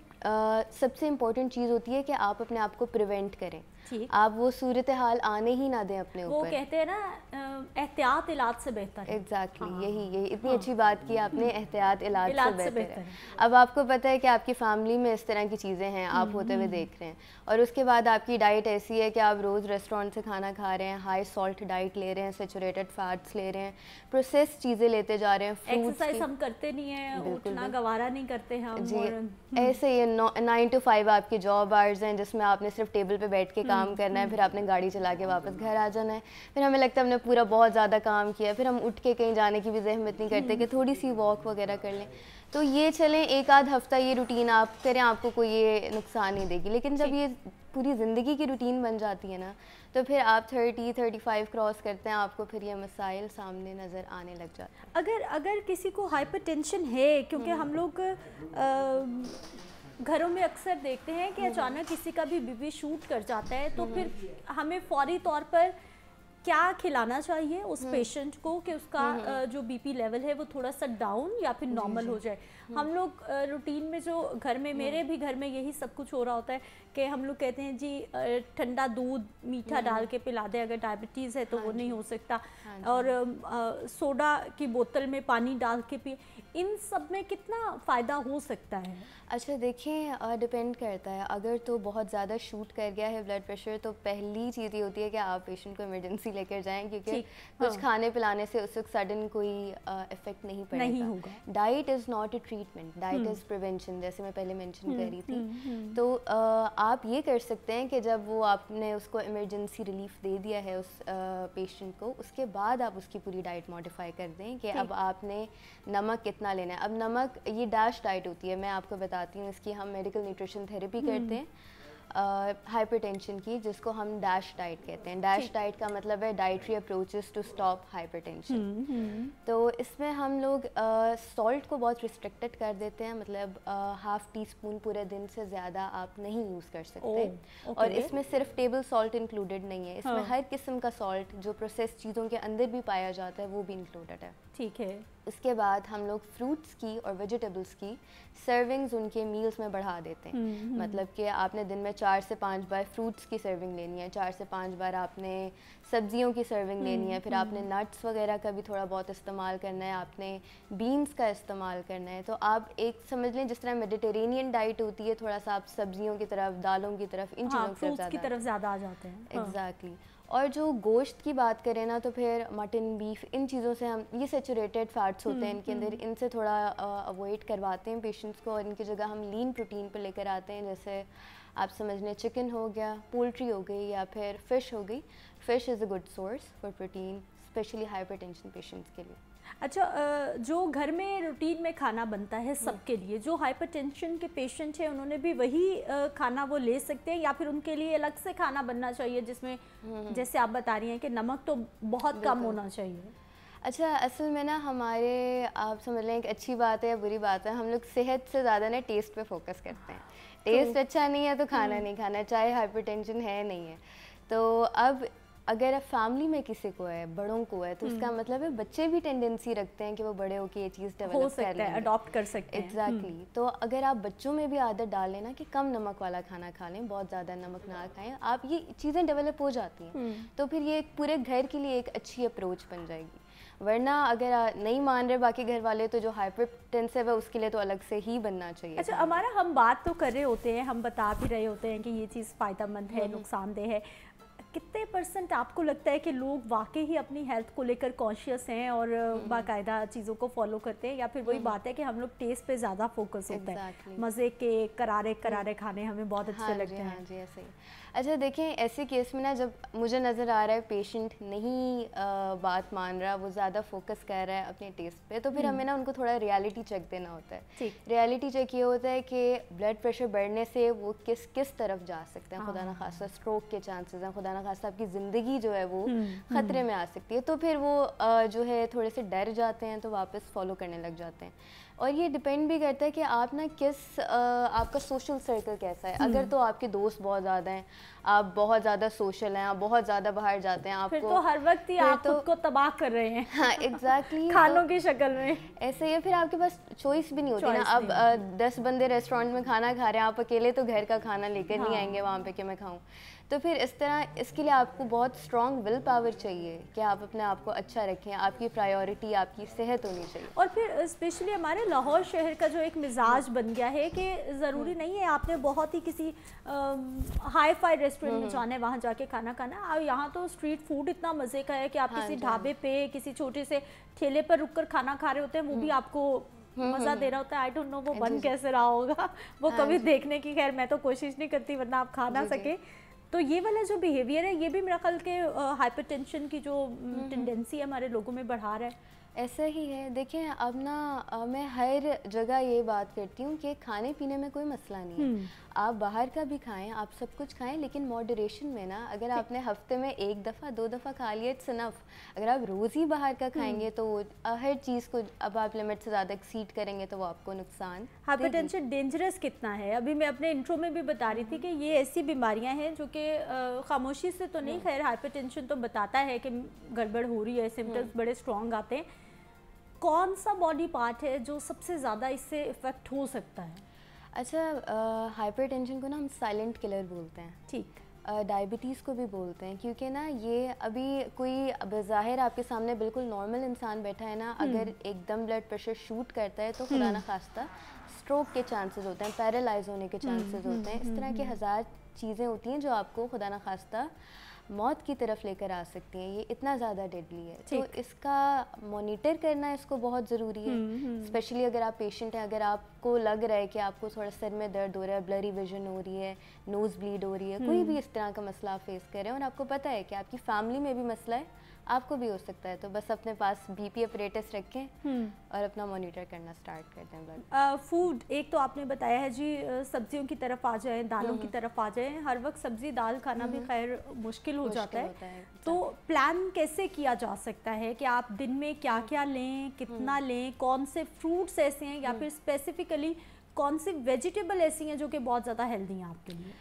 सबसे इम्पोर्टेंट चीज़ होती है कि आप अपने आप को प्रिवेंट करें आप वो सूरत हाल आने ही ना दें अपने ऊपर वो कहते हैं ना एहतियात इलाज से बेहतर एग्जैक्टली exactly, हाँ। यही यही इतनी हाँ। अच्छी बात की आपने एहतियात इलाज, से, बेहतर, है।, है अब आपको पता है कि आपकी फैमिली में इस तरह की चीज़ें हैं आप हम्म, होते हुए हम्म। देख रहे हैं और उसके बाद आपकी डाइट ऐसी है कि आप रोज़ रेस्टोरेंट से खाना खा रहे हैं हाई सॉल्ट डाइट ले रहे हैं सेचूरेटेड फैट्स ले रहे हैं प्रोसेस चीज़ें लेते जा रहे हैं एक्सरसाइज हम करते नहीं हैं उठना गवारा नहीं करते हैं जी हम्म। ऐसे ही नाइन टू फाइव आपकी जॉब आर्स हैं जिसमें आपने सिर्फ टेबल पर बैठ के काम करना है फिर आपने गाड़ी चला के वापस घर आ जाना है फिर हमें लगता है हमने पूरा बहुत ज़्यादा काम किया फिर हम उठ के कहीं जाने की भी जहमत नहीं करते कि थोड़ी सी वॉक वगैरह कर लें तो ये चलें एक आध हफ्ता ये रूटीन आप करें आपको कोई ये नुकसान नहीं देगी लेकिन जब ये पूरी ज़िंदगी की रूटीन बन जाती है ना तो फिर आप थर्टी थर्टी फाइव क्रॉस करते हैं आपको फिर ये मसाइल सामने नज़र आने लग जाते हैं अगर अगर किसी को हाइपर टेंशन है क्योंकि हम्म। हम लोग घरों में अक्सर देखते हैं कि हम्म। अचानक किसी का भी बीबी शूट कर जाता है तो हम्म। फिर हमें फौरी तौर पर क्या खिलाना चाहिए उस पेशेंट हम्म। को कि उसका जो बीपी लेवल है वो थोड़ा सा डाउन या फिर नॉर्मल हो जाए हम्म। हम लोग रूटीन में जो घर में मेरे हम्म। भी घर में यही सब कुछ हो रहा होता है कि हम लोग कहते हैं जी ठंडा दूध मीठा हम्म। डाल के पिला दे अगर डायबिटीज़ है तो हाँ वो नहीं हो सकता हाँ और आ, सोडा की बोतल में पानी डाल के पिए इन सब में कितना फ़ायदा हो सकता है अच्छा देखिए डिपेंड करता है अगर तो बहुत ज़्यादा शूट कर गया है ब्लड प्रेशर तो पहली चीज़ ये होती है कि आप पेशेंट को इमरजेंसी लेकर जाएं क्योंकि कुछ हाँ। खाने पिलाने से उस वक्त सडन कोई इफेक्ट नहीं पड़ेगा diet is not a treatment diet is prevention जैसे मैं पहले मेंशन hmm, कर रही थी hmm, hmm. तो आप ये कर सकते हैं कि जब वो आपने उसको इमरजेंसी रिलीफ दे दिया है उस पेशेंट को उसके बाद आप उसकी पूरी डाइट मॉडिफाई कर दें कि अब आपने नमक कितना लेना है अब नमक ये डैश डाइट होती है मैं आपको बताती हूँ इसकी हम मेडिकल न्यूट्रिशन थेरेपी करते हैं हाइपरटेंशन की जिसको हम डैश डाइट कहते हैं डैश डाइट का मतलब है dietary approaches to stop hypertension तो इसमें हम लोग सॉल्ट uh, को बहुत रिस्ट्रिक्टेड कर देते हैं मतलब हाफ टी स्पून पूरे दिन से ज़्यादा आप नहीं यूज़ कर सकते oh, okay. और इसमें सिर्फ टेबल सॉल्ट इंक्लूडेड नहीं है इसमें हाँ. हर किस्म का सॉल्ट जो प्रोसेस चीज़ों के अंदर भी पाया जाता है वो भी इंक्लूडेड है ठीक है उसके बाद हम लोग फ्रूट्स की और वेजिटेबल्स की सर्विंग्स उनके मील्स में बढ़ा देते हैं हम्म, हम्म। मतलब कि आपने दिन में चार से पांच बार फ्रूट्स की सर्विंग लेनी है चार से पांच बार आपने सब्जियों की सर्विंग हम्म, लेनी है फिर आपने नट्स वगैरह का भी थोड़ा बहुत इस्तेमाल करना है आपने बीन्स का इस्तेमाल करना है तो आप एक समझ लें जिस तरह मेडिटेरेनियन डाइट होती है थोड़ा सा आप सब्जियों की तरफ दालों की तरफ इन हाँ, चीज़ों की तरफ ज़्यादा आ जाते हैं एग्जैक्टली हाँ। exactly. और जो गोश्त की बात करें ना तो फिर मटन बीफ इन चीज़ों से हम ये सेचूरेटेड फैट्स होते हैं हम्म, इनके अंदर हम्म। इनसे थोड़ा अवॉइड करवाते हैं पेशेंट्स को और इनकी जगह हम लीन प्रोटीन पर लेकर आते हैं जैसे आप समझ लें चिकन हो गया पोल्ट्री हो गई या फिर फ़िश हो गई fish is a good source for protein specially hyper patients के लिए अच्छा जो घर में रूटीन में खाना बनता है हम्म। सबके लिए जो हाइपरटेंशन के पेशेंट हैं उन्होंने भी वही खाना वो ले सकते हैं या फिर उनके लिए अलग से खाना बनना चाहिए जिसमें हम्म, हम्म। जैसे आप बता रही हैं कि नमक तो बहुत कम होना चाहिए अच्छा असल में ना हमारे आप समझ लें एक अच्छी बात है या बुरी बात है हम लोग सेहत से ज़्यादा ना टेस्ट पे फोकस करते हैं टेस्ट अच्छा नहीं है तो खाना नहीं खाना चाहे हाइपरटेंशन है नहीं है तो अब अगर फैमिली में किसी को है बड़ों को है तो उसका हम्म। मतलब है बच्चे भी टेंडेंसी रखते हैं कि वो बड़े होकर ये चीज़ डेवलप कर लें अडॉप्ट कर सकते हैं एग्जैक्टली exactly. हम्म। तो अगर आप बच्चों में भी आदत डाल लेना कि कम नमक वाला खाना खा लें बहुत ज़्यादा नमक ना खाएं आप ये चीज़ें डेवलप हो जाती हैं हम्म। तो फिर ये पूरे घर के लिए एक अच्छी अप्रोच बन जाएगी वरना अगर नहीं मान रहे बाकी घर वाले तो जो हाइपरटेंसिव है उसके लिए तो अलग से ही बनना चाहिए अच्छा हमारा हम बात तो कर रहे होते हैं हम बता भी रहे होते हैं कि ये चीज़ फ़ायदेमंद है नुकसानदेह है कितने परसेंट आपको लगता है कि लोग वाकई ही अपनी हेल्थ को लेकर कॉन्शियस हैं और हम्म। बाकायदा चीज़ों को फॉलो करते हैं या फिर वही हम्म। बात है कि हम लोग टेस्ट पे ज़्यादा फोकस होता exactly. है मज़े के करारे करारे हम्म। खाने हमें बहुत अच्छे हाँ लगते हाँ हैं हाँ जी ऐसे अच्छा देखें ऐसे केस में ना जब मुझे नज़र आ रहा है पेशेंट नहीं आ, बात मान रहा वो ज़्यादा फोकस कर रहा है अपने टेस्ट पे तो फिर हम्म। हमें ना उनको थोड़ा रियलिटी चेक देना होता है रियलिटी चेक ये होता है कि ब्लड प्रेशर बढ़ने से वो किस किस तरफ जा सकते हैं खुदा ना हाँ। खासा स्ट्रोक के चांसेस हैं खुदा ना खासा आपकी ज़िंदगी जो है वो हम्म, ख़तरे हम्म। में आ सकती है तो फिर वो जो है थोड़े से डर जाते हैं तो वापस फॉलो करने लग जाते हैं और ये डिपेंड भी करता है कि आप ना किस आपका सोशल सर्कल कैसा है अगर हम्म। तो आपके दोस्त बहुत ज़्यादा हैं आप बहुत ज़्यादा सोशल हैं आप बहुत ज़्यादा बाहर जाते हैं आपको तो हर वक्त ही आप तो, को तबाह कर रहे हैं हाँ एग्जैक्टली exactly, तो खानों तो, की शक्ल में ऐसे ही फिर आपके पास चॉइस भी नहीं होती ना अब दस बंदे रेस्टोरेंट में खाना खा रहे हैं आप अकेले तो घर का खाना लेकर नहीं हाँ। आएंगे वहाँ पे कि मैं खाऊँ तो फिर इस तरह इसके लिए आपको बहुत स्ट्रॉन्ग विल पावर चाहिए कि आप अपने आप को अच्छा रखें आपकी प्रायोरिटी आपकी सेहत होनी चाहिए और फिर स्पेशली हमारे लाहौर शहर का जो एक मिजाज बन गया है कि ज़रूरी हम्म। नहीं है आपने बहुत ही किसी हाई फाई रेस्टोरेंट में हम्म। जाना है वहाँ जाके खाना खाना और यहाँ तो स्ट्रीट फूड इतना मज़े का है कि आप हाँ किसी ढाबे पे किसी छोटे से ठेले पर रुक कर खाना खा रहे होते हैं वो भी हम्म। आपको मज़ा दे रहा होता है आई डोंट नो वो हाँ बन कैसे रहा होगा वो हाँ कभी देखने की खैर मैं तो कोशिश नहीं करती वरना आप खा ना सके तो ये वाला जो बिहेवियर है ये भी मेरा ख्याल के हाइपरटेंशन की जो टेंडेंसी हम्म, हम्म। है हमारे लोगों में बढ़ा रहा है ऐसा ही है देखें अब ना मैं हर जगह ये बात करती हूँ कि खाने पीने में कोई मसला नहीं है हम्म। आप बाहर का भी खाएं आप सब कुछ खाएं लेकिन मॉडरेशन में ना अगर आपने हफ्ते में एक दफ़ा दो दफ़ा खा लिया इट्स इनफ अगर आप रोज़ ही बाहर का हम्म। खाएंगे तो हर चीज़ को अब आप लिमिट से ज़्यादा एक्सीड करेंगे तो वो आपको नुकसान हाइपरटेंशन डेंजरस कितना है अभी मैं अपने इंट्रो में भी बता रही थी कि ये ऐसी बीमारियाँ हैं जो कि खामोशी से तो नहीं हम्म। खैर हाइपरटेंशन तो बताता है कि गड़बड़ हो रही है सिम्टम्स बड़े स्ट्रॉन्ग आते हैं कौन सा बॉडी पार्ट है जो सबसे ज़्यादा इससे इफ़ेक्ट हो सकता है अच्छा टेंशन को ना हम साइलेंट किलर बोलते हैं ठीक डायबिटीज़ को भी बोलते हैं क्योंकि ना ये अभी कोई बज़ाहिर आपके सामने बिल्कुल नॉर्मल इंसान बैठा है ना हम्म। अगर एकदम ब्लड प्रेशर शूट करता है तो खुदा हम्म। ना खास्ता स्ट्रोक के चांसेस होते हैं पैरालाइज होने के चांसेस हम्म, होते हैं इस तरह की हज़ार चीज़ें होती हैं जो आपको खुदा ना खास्ता मौत की तरफ लेकर आ सकती है ये इतना ज़्यादा डेडली है तो इसका मॉनिटर करना इसको बहुत ज़रूरी है स्पेशली हम्म, हम्म। अगर आप पेशेंट हैं अगर आपको लग रहा है कि आपको थोड़ा सिर में दर्द हो रहा है ब्लरी विजन हो रही है नोज़ ब्लीड हो रही है कोई हम्म। भी इस तरह का मसला फेस कर रहे हैं और आपको पता है कि आपकी फैमिली में भी मसला है आपको भी हो सकता है तो बस अपने पास बीपी अपरेटस रखें हम्म। और अपना मॉनिटर करना स्टार्ट कर दें ब्लड फूड एक तो आपने बताया है जी सब्जियों की तरफ आ जाएं दालों की हम्म। तरफ आ जाएं हर वक्त सब्जी दाल खाना भी हम्म। खैर मुश्किल हो जाता है, है तो प्लान कैसे किया जा सकता है कि आप दिन में क्या क्या लें कितना लें कौन से फ्रूट्स ऐसे हैं या फिर स्पेसिफिकली कौन से वेजिटेबल ऐसी हैं जो कि बहुत ज़्यादा हेल्दी हैं आपके लिए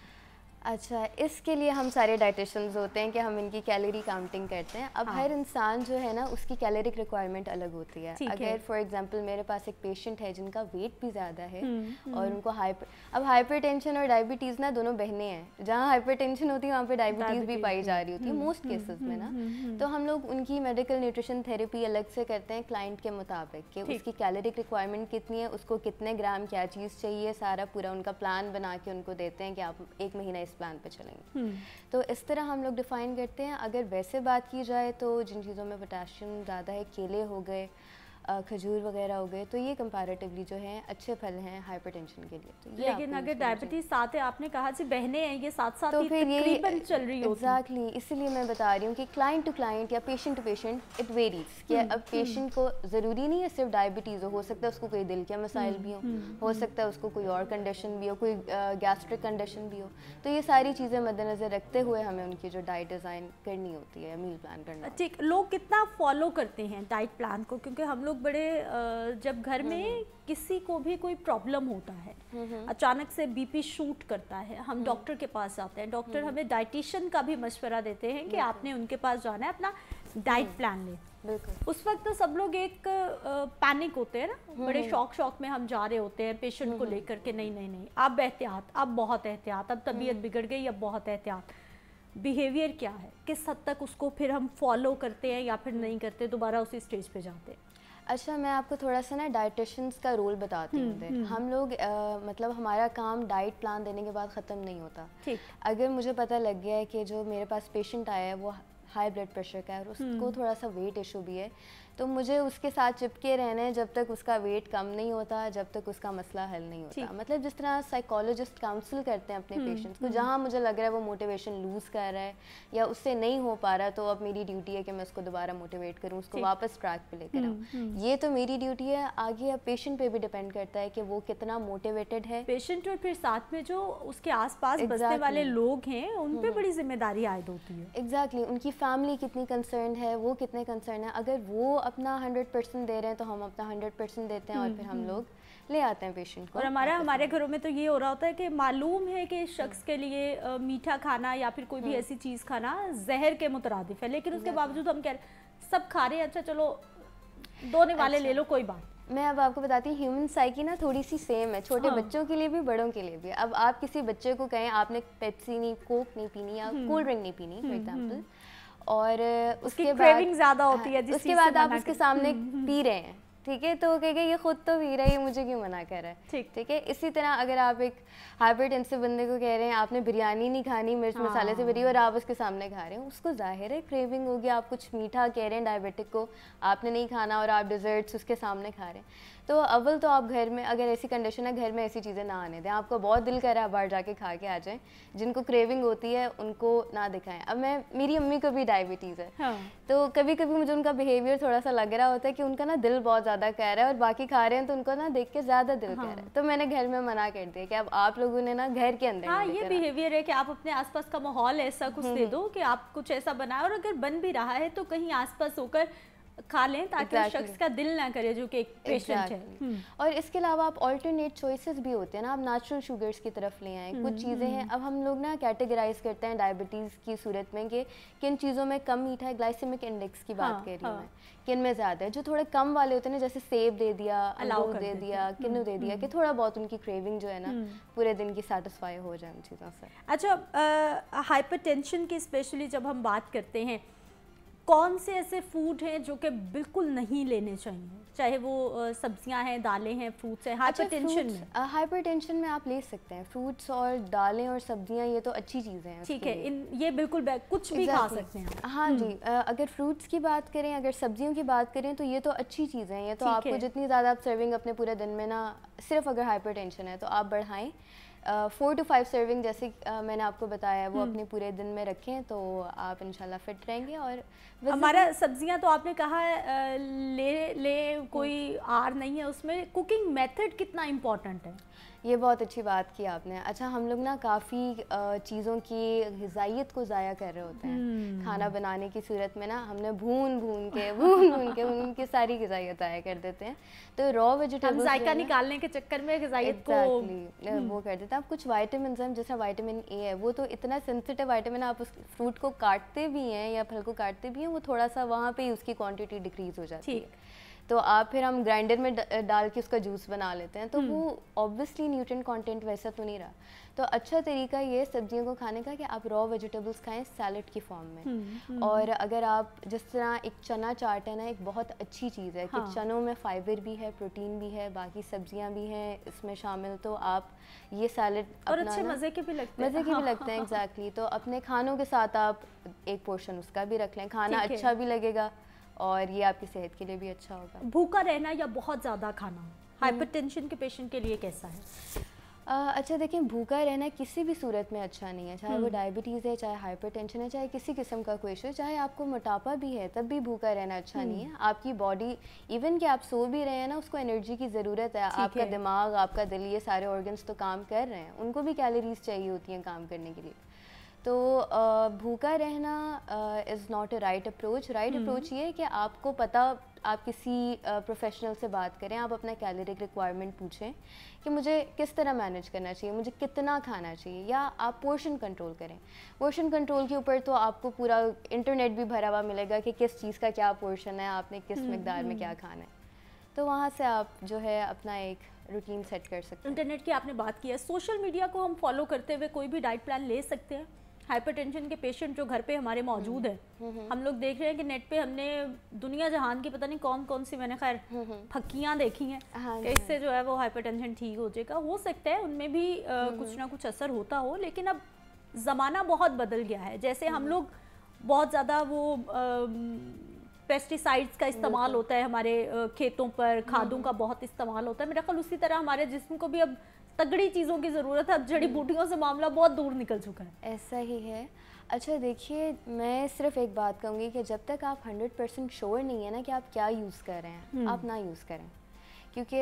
अच्छा इसके लिए हम सारे डाइटिशन्स होते हैं कि हम इनकी कैलोरी काउंटिंग करते हैं अब हाँ। हर इंसान जो है ना उसकी कैलोरिक रिक्वायरमेंट अलग होती है अगर फॉर एग्जांपल मेरे पास एक पेशेंट है जिनका वेट भी ज़्यादा है हुँ, हम्म, और हुँ. हम्म। उनको हाइपर अब हाइपर और डायबिटीज़ ना दोनों बहने हैं जहाँ हाइपर होती है वहाँ पर डायबिटीज़ भी पाई जा रही होती है मोस्ट हम्म, केसेस में ना तो हम लोग उनकी मेडिकल न्यूट्रिशन थेरेपी अलग से करते हैं क्लाइंट के मुताबिक कि उसकी कैलोरिक रिक्वायरमेंट कितनी है उसको कितने ग्राम क्या चीज़ चाहिए सारा पूरा उनका प्लान बना के उनको देते हैं कि आप एक महीना प्लान पे चलेंगे हम्म। तो इस तरह हम लोग डिफ़ाइन करते हैं अगर वैसे बात की जाए तो जिन चीज़ों में पोटाशियम ज़्यादा है केले हो गए खजूर वगैरह हो गए तो ये कंपैरेटिवली जो है अच्छे फल हैं हाइपरटेंशन के लिए तो ये लेकिन अगर डायबिटीज साथ है आपने कहा जी बहने हैं ये साथ साथ तो फिर ये चल रही है एग्जैक्टली इसीलिए मैं बता रही हूँ कि क्लाइंट टू क्लाइंट या patient to patient it varies कि हम्म, अब पेशेंट हम्म। को ज़रूरी नहीं है सिर्फ डायबिटीज़ हो सकता है उसको कोई दिल के मसाइल भी हम्म, हो हो सकता है उसको कोई और कंडीशन भी हो कोई गैस्ट्रिक कंडीशन भी हो तो ये सारी चीज़ें मद्देनज़र रखते हुए हमें उनकी जो डाइट डिज़ाइन करनी होती है मील प्लान करना ठीक लोग कितना फॉलो करते हैं डाइट प्लान को क्योंकि हम लोग लोग बड़े जब घर हम्म, में हम्म। किसी को भी कोई प्रॉब्लम होता है हम्म, अचानक से बीपी शूट करता है हम डॉक्टर के पास जाते हैं डॉक्टर हमें डाइटिशियन का भी मशवरा देते हैं कि आपने उनके पास जाना है अपना डाइट प्लान ले उस वक्त तो सब लोग एक पैनिक होते हैं ना बड़े शौक शौक में हम जा रहे होते हैं पेशेंट को लेकर के नहीं नहीं नहीं अब एहतियात अब बहुत एहतियात अब तबीयत बिगड़ गई अब बहुत एहतियात बिहेवियर क्या है किस हद तक उसको फिर हम फॉलो करते हैं या फिर नहीं करते दोबारा उसी स्टेज पे जाते हैं अच्छा मैं आपको थोड़ा सा ना डाइटिशन्स का रोल बताती हूँ हम्म, हम्म। हम लोग आ, मतलब हमारा काम डाइट प्लान देने के बाद ख़त्म नहीं होता अगर मुझे पता लग गया है कि जो मेरे पास पेशेंट आया है वो हाई ब्लड प्रेशर का है और उसको थोड़ा सा वेट इशू भी है तो मुझे उसके साथ चिपके रहना है जब तक उसका वेट कम नहीं होता जब तक उसका मसला हल नहीं होता मतलब जिस तरह साइकोलॉजिस्ट काउंसिल करते हैं अपने पेशेंट्स हम्म, को हम्म। जहाँ मुझे लग रहा है वो मोटिवेशन लूज़ कर रहा है या उससे नहीं हो पा रहा तो अब मेरी ड्यूटी है कि मैं उसको दोबारा मोटिवेट करूँ उसको वापस ट्रैक पर लेकर हम्म, आऊँ ये तो मेरी ड्यूटी है आगे अब पेशेंट पर भी डिपेंड करता है कि वो कितना मोटिवेटेड है पेशेंट और फिर साथ में जो उसके आस पास वाले लोग हैं उन पर बड़ी जिम्मेदारी आयद होती है एग्जैक्टली उनकी फैमिली कितनी कंसर्न है वो कितने कंसर्न है अगर वो अपना हंड्रेड परसेंट दे रहे हैं तो हम अपना हंड्रेड परसेंट देते हैं और हम्म, फिर हम हम्म। लोग ले आते हैं पेशेंट को और हमारा हमारे घरों में तो ये हो रहा होता है कि मालूम है कि शख्स के लिए मीठा खाना या फिर कोई भी हम्म। ऐसी चीज़ खाना जहर के मुतरदिफ है लेकिन उसके बावजूद हम कह रहे सब खा रहे हैं अच्छा चलो दोने वाले अच्छा। ले लो कोई बात मैं अब आपको बताती हूँ ह्यूमन साइकी ना थोड़ी सी सेम है छोटे हाँ। बच्चों के लिए भी बड़ों के लिए भी अब आप किसी बच्चे को कहें आपने पेप्सी नहीं कोक नहीं पीनी या कोल्ड ड्रिंक नहीं पीनी फॉर एग्जाम्पल और उसके बाद ज़्यादा होती है हाँ, उसके बाद आप उसके सामने हम्म, हम्म, हम्म। पी रहे हैं ठीक है तो वो कहेगा ये खुद तो पी रहा है ये मुझे क्यों मना कर रहा है ठीक ठीक है इसी तरह अगर आप एक हाइब्रिड इनसे बंदे को कह रहे हैं आपने बिरयानी नहीं खानी मिर्च हाँ। मसाले से भरी और आप उसके सामने खा रहे हैं उसको जाहिर है क्रेविंग होगी आप कुछ मीठा कह रहे हैं डायबिटिक को आपने नहीं खाना और आप डिजर्ट्स उसके सामने खा रहे हैं तो अव्वल तो आप घर में अगर ऐसी कंडीशन है घर में ऐसी चीज़ें ना आने दें आपको बहुत दिल कर रहा है बाहर जाके खा के आ जाएं जिनको क्रेविंग होती है उनको ना दिखाएं अब मैं मेरी अम्मी को भी डायबिटीज़ है हाँ। तो कभी कभी मुझे उनका बिहेवियर थोड़ा सा लग रहा होता है कि उनका ना दिल बहुत ज़्यादा कह रहा है और बाकी खा रहे हैं तो उनको ना देख के ज़्यादा दिल हाँ। कह रहा है हाँ। तो मैंने घर में मना कर दिया कि अब आप लोगों ने ना घर के अंदर हाँ ये बिहेवियर है कि आप अपने आस का माहौल ऐसा कुछ हम्म, दे हम्म। दो कि आप कुछ ऐसा बनाए और अगर बन भी रहा है तो कहीं आस होकर खा लें ताकि exactly. शख्स का दिल ना करे जो कि एक पेशेंट exactly. है हम्म। hmm. और इसके अलावा आप ऑल्टरनेट चॉइसेस भी होते हैं ना आप नेचुरल शुगर्स की तरफ ले आए hmm. कुछ हम्म। चीज़ें हैं अब हम लोग ना कैटेगराइज करते हैं डायबिटीज़ की सूरत में कि किन चीज़ों में कम मीठा है ग्लाइसेमिक इंडेक्स की बात हाँ, कर रही हूँ हाँ. मैं किन में ज़्यादा है जो थोड़े कम वाले होते हैं ना जैसे सेब दे दिया अलाउ हम्म, दे दिया किन्नू दे दिया कि थोड़ा बहुत उनकी क्रेविंग जो है ना पूरे दिन की सेटिस्फाई हो जाए उन चीज़ों से अच्छा हाइपर के स्पेशली जब हम बात करते हैं कौन से ऐसे फूड हैं जो कि बिल्कुल नहीं लेने चाहिए चाहे वो सब्जियां हैं दालें हैं फ्रूट्स हैं टेंशन हाइपर टेंशन में आप ले सकते हैं फ्रूट्स और दालें और सब्जियां ये तो अच्छी चीज़ें हैं ठीक है इन ये बिल्कुल कुछ भी खा सकते हैं हाँ जी हम्म। अगर फ्रूट्स की बात करें अगर सब्जियों की बात करें तो ये तो अच्छी चीज़ें हैं ये तो आपको जितनी ज़्यादा आप सर्विंग अपने पूरे दिन में ना सिर्फ अगर हाइपर है तो आप बढ़ाएँ फोर टू फाइव सर्विंग जैसे मैंने आपको बताया वो हम्म। अपने पूरे दिन में रखें तो आप इनशाला फिट रहेंगे और हमारा सब्जियां तो आपने कहा ले ले कोई हम्म। आर नहीं है उसमें कुकिंग मेथड कितना इम्पोर्टेंट है ये बहुत अच्छी बात की आपने अच्छा हम लोग ना काफ़ी चीज़ों की गजाइत को ज़ाया कर रहे होते हैं हम्म। खाना बनाने की सूरत में ना हमने भून भून के भून भून के भून सारी गजाइत ज़ाया कर देते हैं तो रॉ वेजिटेबल जायका निकालने के चक्कर में गजाइत exactly, हम्म। वो कर देते हैं आप कुछ वाइटामिन हैं जैसा वाइटामिन ए है वो तो इतना सेंसिटिव वाइटामिन आप उस फ्रूट को काटते भी हैं या फल को काटते भी हैं वो थोड़ा सा वहाँ पर उसकी क्वान्टिटी डिक्रीज़ हो जाती है तो आप फिर हम ग्राइंडर में डाल के उसका जूस बना लेते हैं तो हम्म। वो ऑब्वियसली न्यूट्रिएंट कंटेंट वैसा तो नहीं रहा तो अच्छा तरीका ये सब्जियों को खाने का कि आप रॉ वेजिटेबल्स खाएं सैलड की फॉर्म में हम्म, हम्म। और अगर आप जिस तरह एक चना चाट है ना एक बहुत अच्छी चीज़ है हाँ. कि चनों में फाइबर भी है प्रोटीन भी है बाकी सब्जियां भी हैं इसमें शामिल तो आप ये सैलड और अच्छे मज़े के भी लगते हैं मज़े के भी लगते हैं एग्जैक्टली हाँ। तो अपने खानों के साथ आप एक पोर्शन उसका भी रख लें खाना अच्छा भी लगेगा और ये आपकी सेहत के लिए भी अच्छा होगा भूखा रहना या बहुत ज़्यादा खाना हाइपरटेंशन हम्म। के पेशेंट के लिए कैसा है आ, अच्छा देखिए भूखा रहना किसी भी सूरत में अच्छा नहीं है चाहे वो डायबिटीज़ हम्म। है चाहे हाइपरटेंशन है चाहे किसी किस्म का कोई इशू चाहे आपको मोटापा भी है तब भी भूखा रहना अच्छा नहीं हम्म। है आपकी बॉडी इवन कि आप सो भी रहे हैं ना उसको एनर्जी की ज़रूरत है आपका है। दिमाग आपका दिल ये सारे ऑर्गन्स तो काम कर रहे हैं उनको भी कैलोरीज चाहिए होती हैं काम करने के लिए तो भूखा रहना is not a right approach right approach ये है कि आपको पता आप किसी प्रोफेशनल से बात करें आप अपना कैलोरिक रिक्वायरमेंट पूछें कि मुझे किस तरह मैनेज करना चाहिए मुझे कितना खाना चाहिए या आप पोर्शन कंट्रोल करें पोर्शन कंट्रोल के ऊपर तो आपको पूरा इंटरनेट भी भरा हुआ मिलेगा कि किस चीज़ का क्या पोर्शन है आपने किस हम्म, मकदार में हम्म। क्या खाना है तो वहाँ से आप जो है अपना एक रूटीन सेट कर सकते हैं इंटरनेट की आपने बात की है सोशल मीडिया को हम फॉलो करते हुए कोई भी डाइट प्लान ले सकते हैं हाइपरटेंशन के पेशेंट जो घर पे हमारे मौजूद हैं हम्म, हम्म, हम्म। हम लोग देख रहे हैं कि नेट पे हमने दुनिया जहान की पता नहीं कौन कौन सी मैंने खैर फक्कियाँ देखी हैं हाँ कि हाँ। इससे जो है वो हाइपरटेंशन ठीक हो जाएगा हो सकता है उनमें भी आ, कुछ ना कुछ असर होता हो लेकिन अब ज़माना बहुत बदल गया है जैसे हम लोग बहुत ज़्यादा वो पेस्टिसाइड्स का इस्तेमाल होता है हमारे खेतों पर खादों का बहुत इस्तेमाल होता है मेरा ख्याल उसी तरह हमारे जिसम को भी अब तगड़ी चीज़ों की ज़रूरत है अब जड़ी हम्म। बूटियों से मामला बहुत दूर निकल चुका है ऐसा ही है अच्छा देखिए मैं सिर्फ एक बात कहूँगी कि जब तक आप 100 परसेंट श्योर नहीं है ना कि आप क्या यूज़ कर रहे हैं हम्म। आप ना यूज़ करें क्योंकि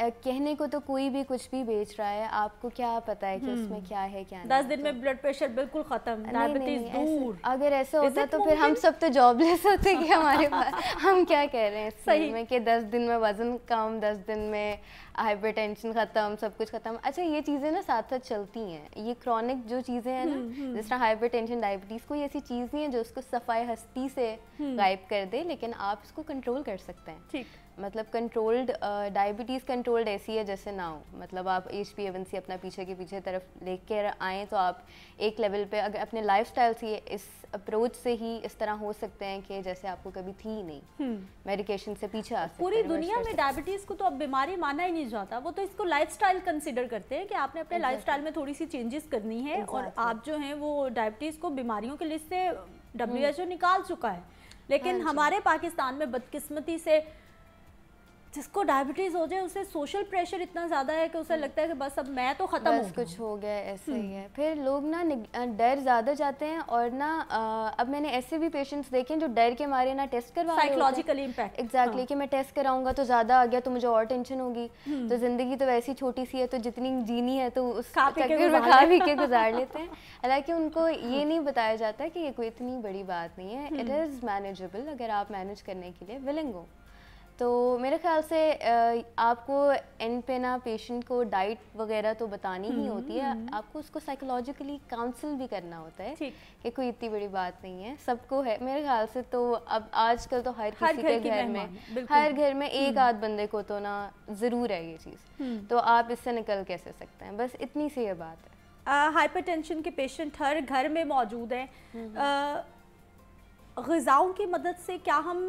कहने को तो कोई भी कुछ भी बेच रहा है आपको क्या पता है कि हम्म। उसमें क्या है क्या दस दिन तो? में ब्लड प्रेशर बिल्कुल खत्म दूर अगर ऐसे होता तो फिर हम सब तो जॉबलेस होते कि हमारे पास हम क्या कह रहे हैं सही में कि दस दिन में वजन कम दस दिन में हाइपरटेंशन खत्म सब कुछ खत्म अच्छा ये चीज़ें ना साथ साथ चलती हैं ये क्रॉनिक जो चीज़ें हैं ना हम्म, हम्म। जिस तरह टेंशन डायबिटीज़ कोई ऐसी चीज़ नहीं है जो उसको सफाई हस्ती से गायब कर दे लेकिन आप इसको कंट्रोल कर सकते हैं ठीक मतलब कंट्रोल्ड डायबिटीज़ कंट्रोल्ड ऐसी है जैसे ना हो मतलब आप एच पी एवन सी अपना पीछे के पीछे तरफ ले कर आएँ तो आप एक लेवल पे अगर अपने लाइफ स्टाइल से इस अप्रोच से ही इस तरह हो सकते हैं कि जैसे आपको कभी थी ही नहीं मेडिकेशन हम्म। से पीछे आ तो पूरी दुनिया में डायबिटीज़ को तो अब बीमारी माना ही नहीं जाता वो तो इसको लाइफ स्टाइल कंसिडर करते हैं कि आपने अपने लाइफ स्टाइल में थोड़ी सी चेंजेस करनी है और आप जो हैं वो डायबिटीज़ को बीमारियों के लिस्ट से डब्ल्यू हम्म। निकाल चुका है लेकिन हाँ हमारे पाकिस्तान में बदकिस्मती से जिसको डायबिटीज़ हो जाए उसे सोशल प्रेशर इतना ज़्यादा है कि उसे हम्म। लगता है कि बस अब मैं तो ख़त्म हो कुछ हो गया ऐसे ही हम्म। है फिर लोग ना डर ज़्यादा जाते हैं और ना अब मैंने ऐसे भी पेशेंट्स देखे जो डर के मारे ना टेस्ट करवा साइकोलॉजिकली इम्पैक्ट एग्जैक्टली कि मैं टेस्ट कराऊंगा तो ज़्यादा आ गया तो मुझे और टेंशन होगी हम्म। तो ज़िंदगी तो वैसी छोटी सी है तो जितनी जीनी है तो उस चक्कर खा पी के गुजार लेते हैं हालांकि उनको ये नहीं बताया जाता कि ये कोई इतनी बड़ी बात नहीं है इट इज़ मैनेजेबल अगर आप मैनेज करने के लिए विलिंग हो तो मेरे ख्याल से आपको एंड पे ना पेशेंट को डाइट वगैरह तो बतानी ही होती है हम्म। आपको उसको साइकोलॉजिकली काउंसिल भी करना होता है कि कोई इतनी बड़ी बात नहीं है सबको है मेरे ख्याल से तो अब आजकल तो हर, किसी के घर में हर घर में एक हम्म। आध बंदे को तो ना ज़रूर है ये चीज़ हम्म। तो आप इससे निकल कैसे सकते हैं बस इतनी सी ये बात है टेंशन के पेशेंट हर घर में मौजूद है गज़ाओं की मदद से क्या हम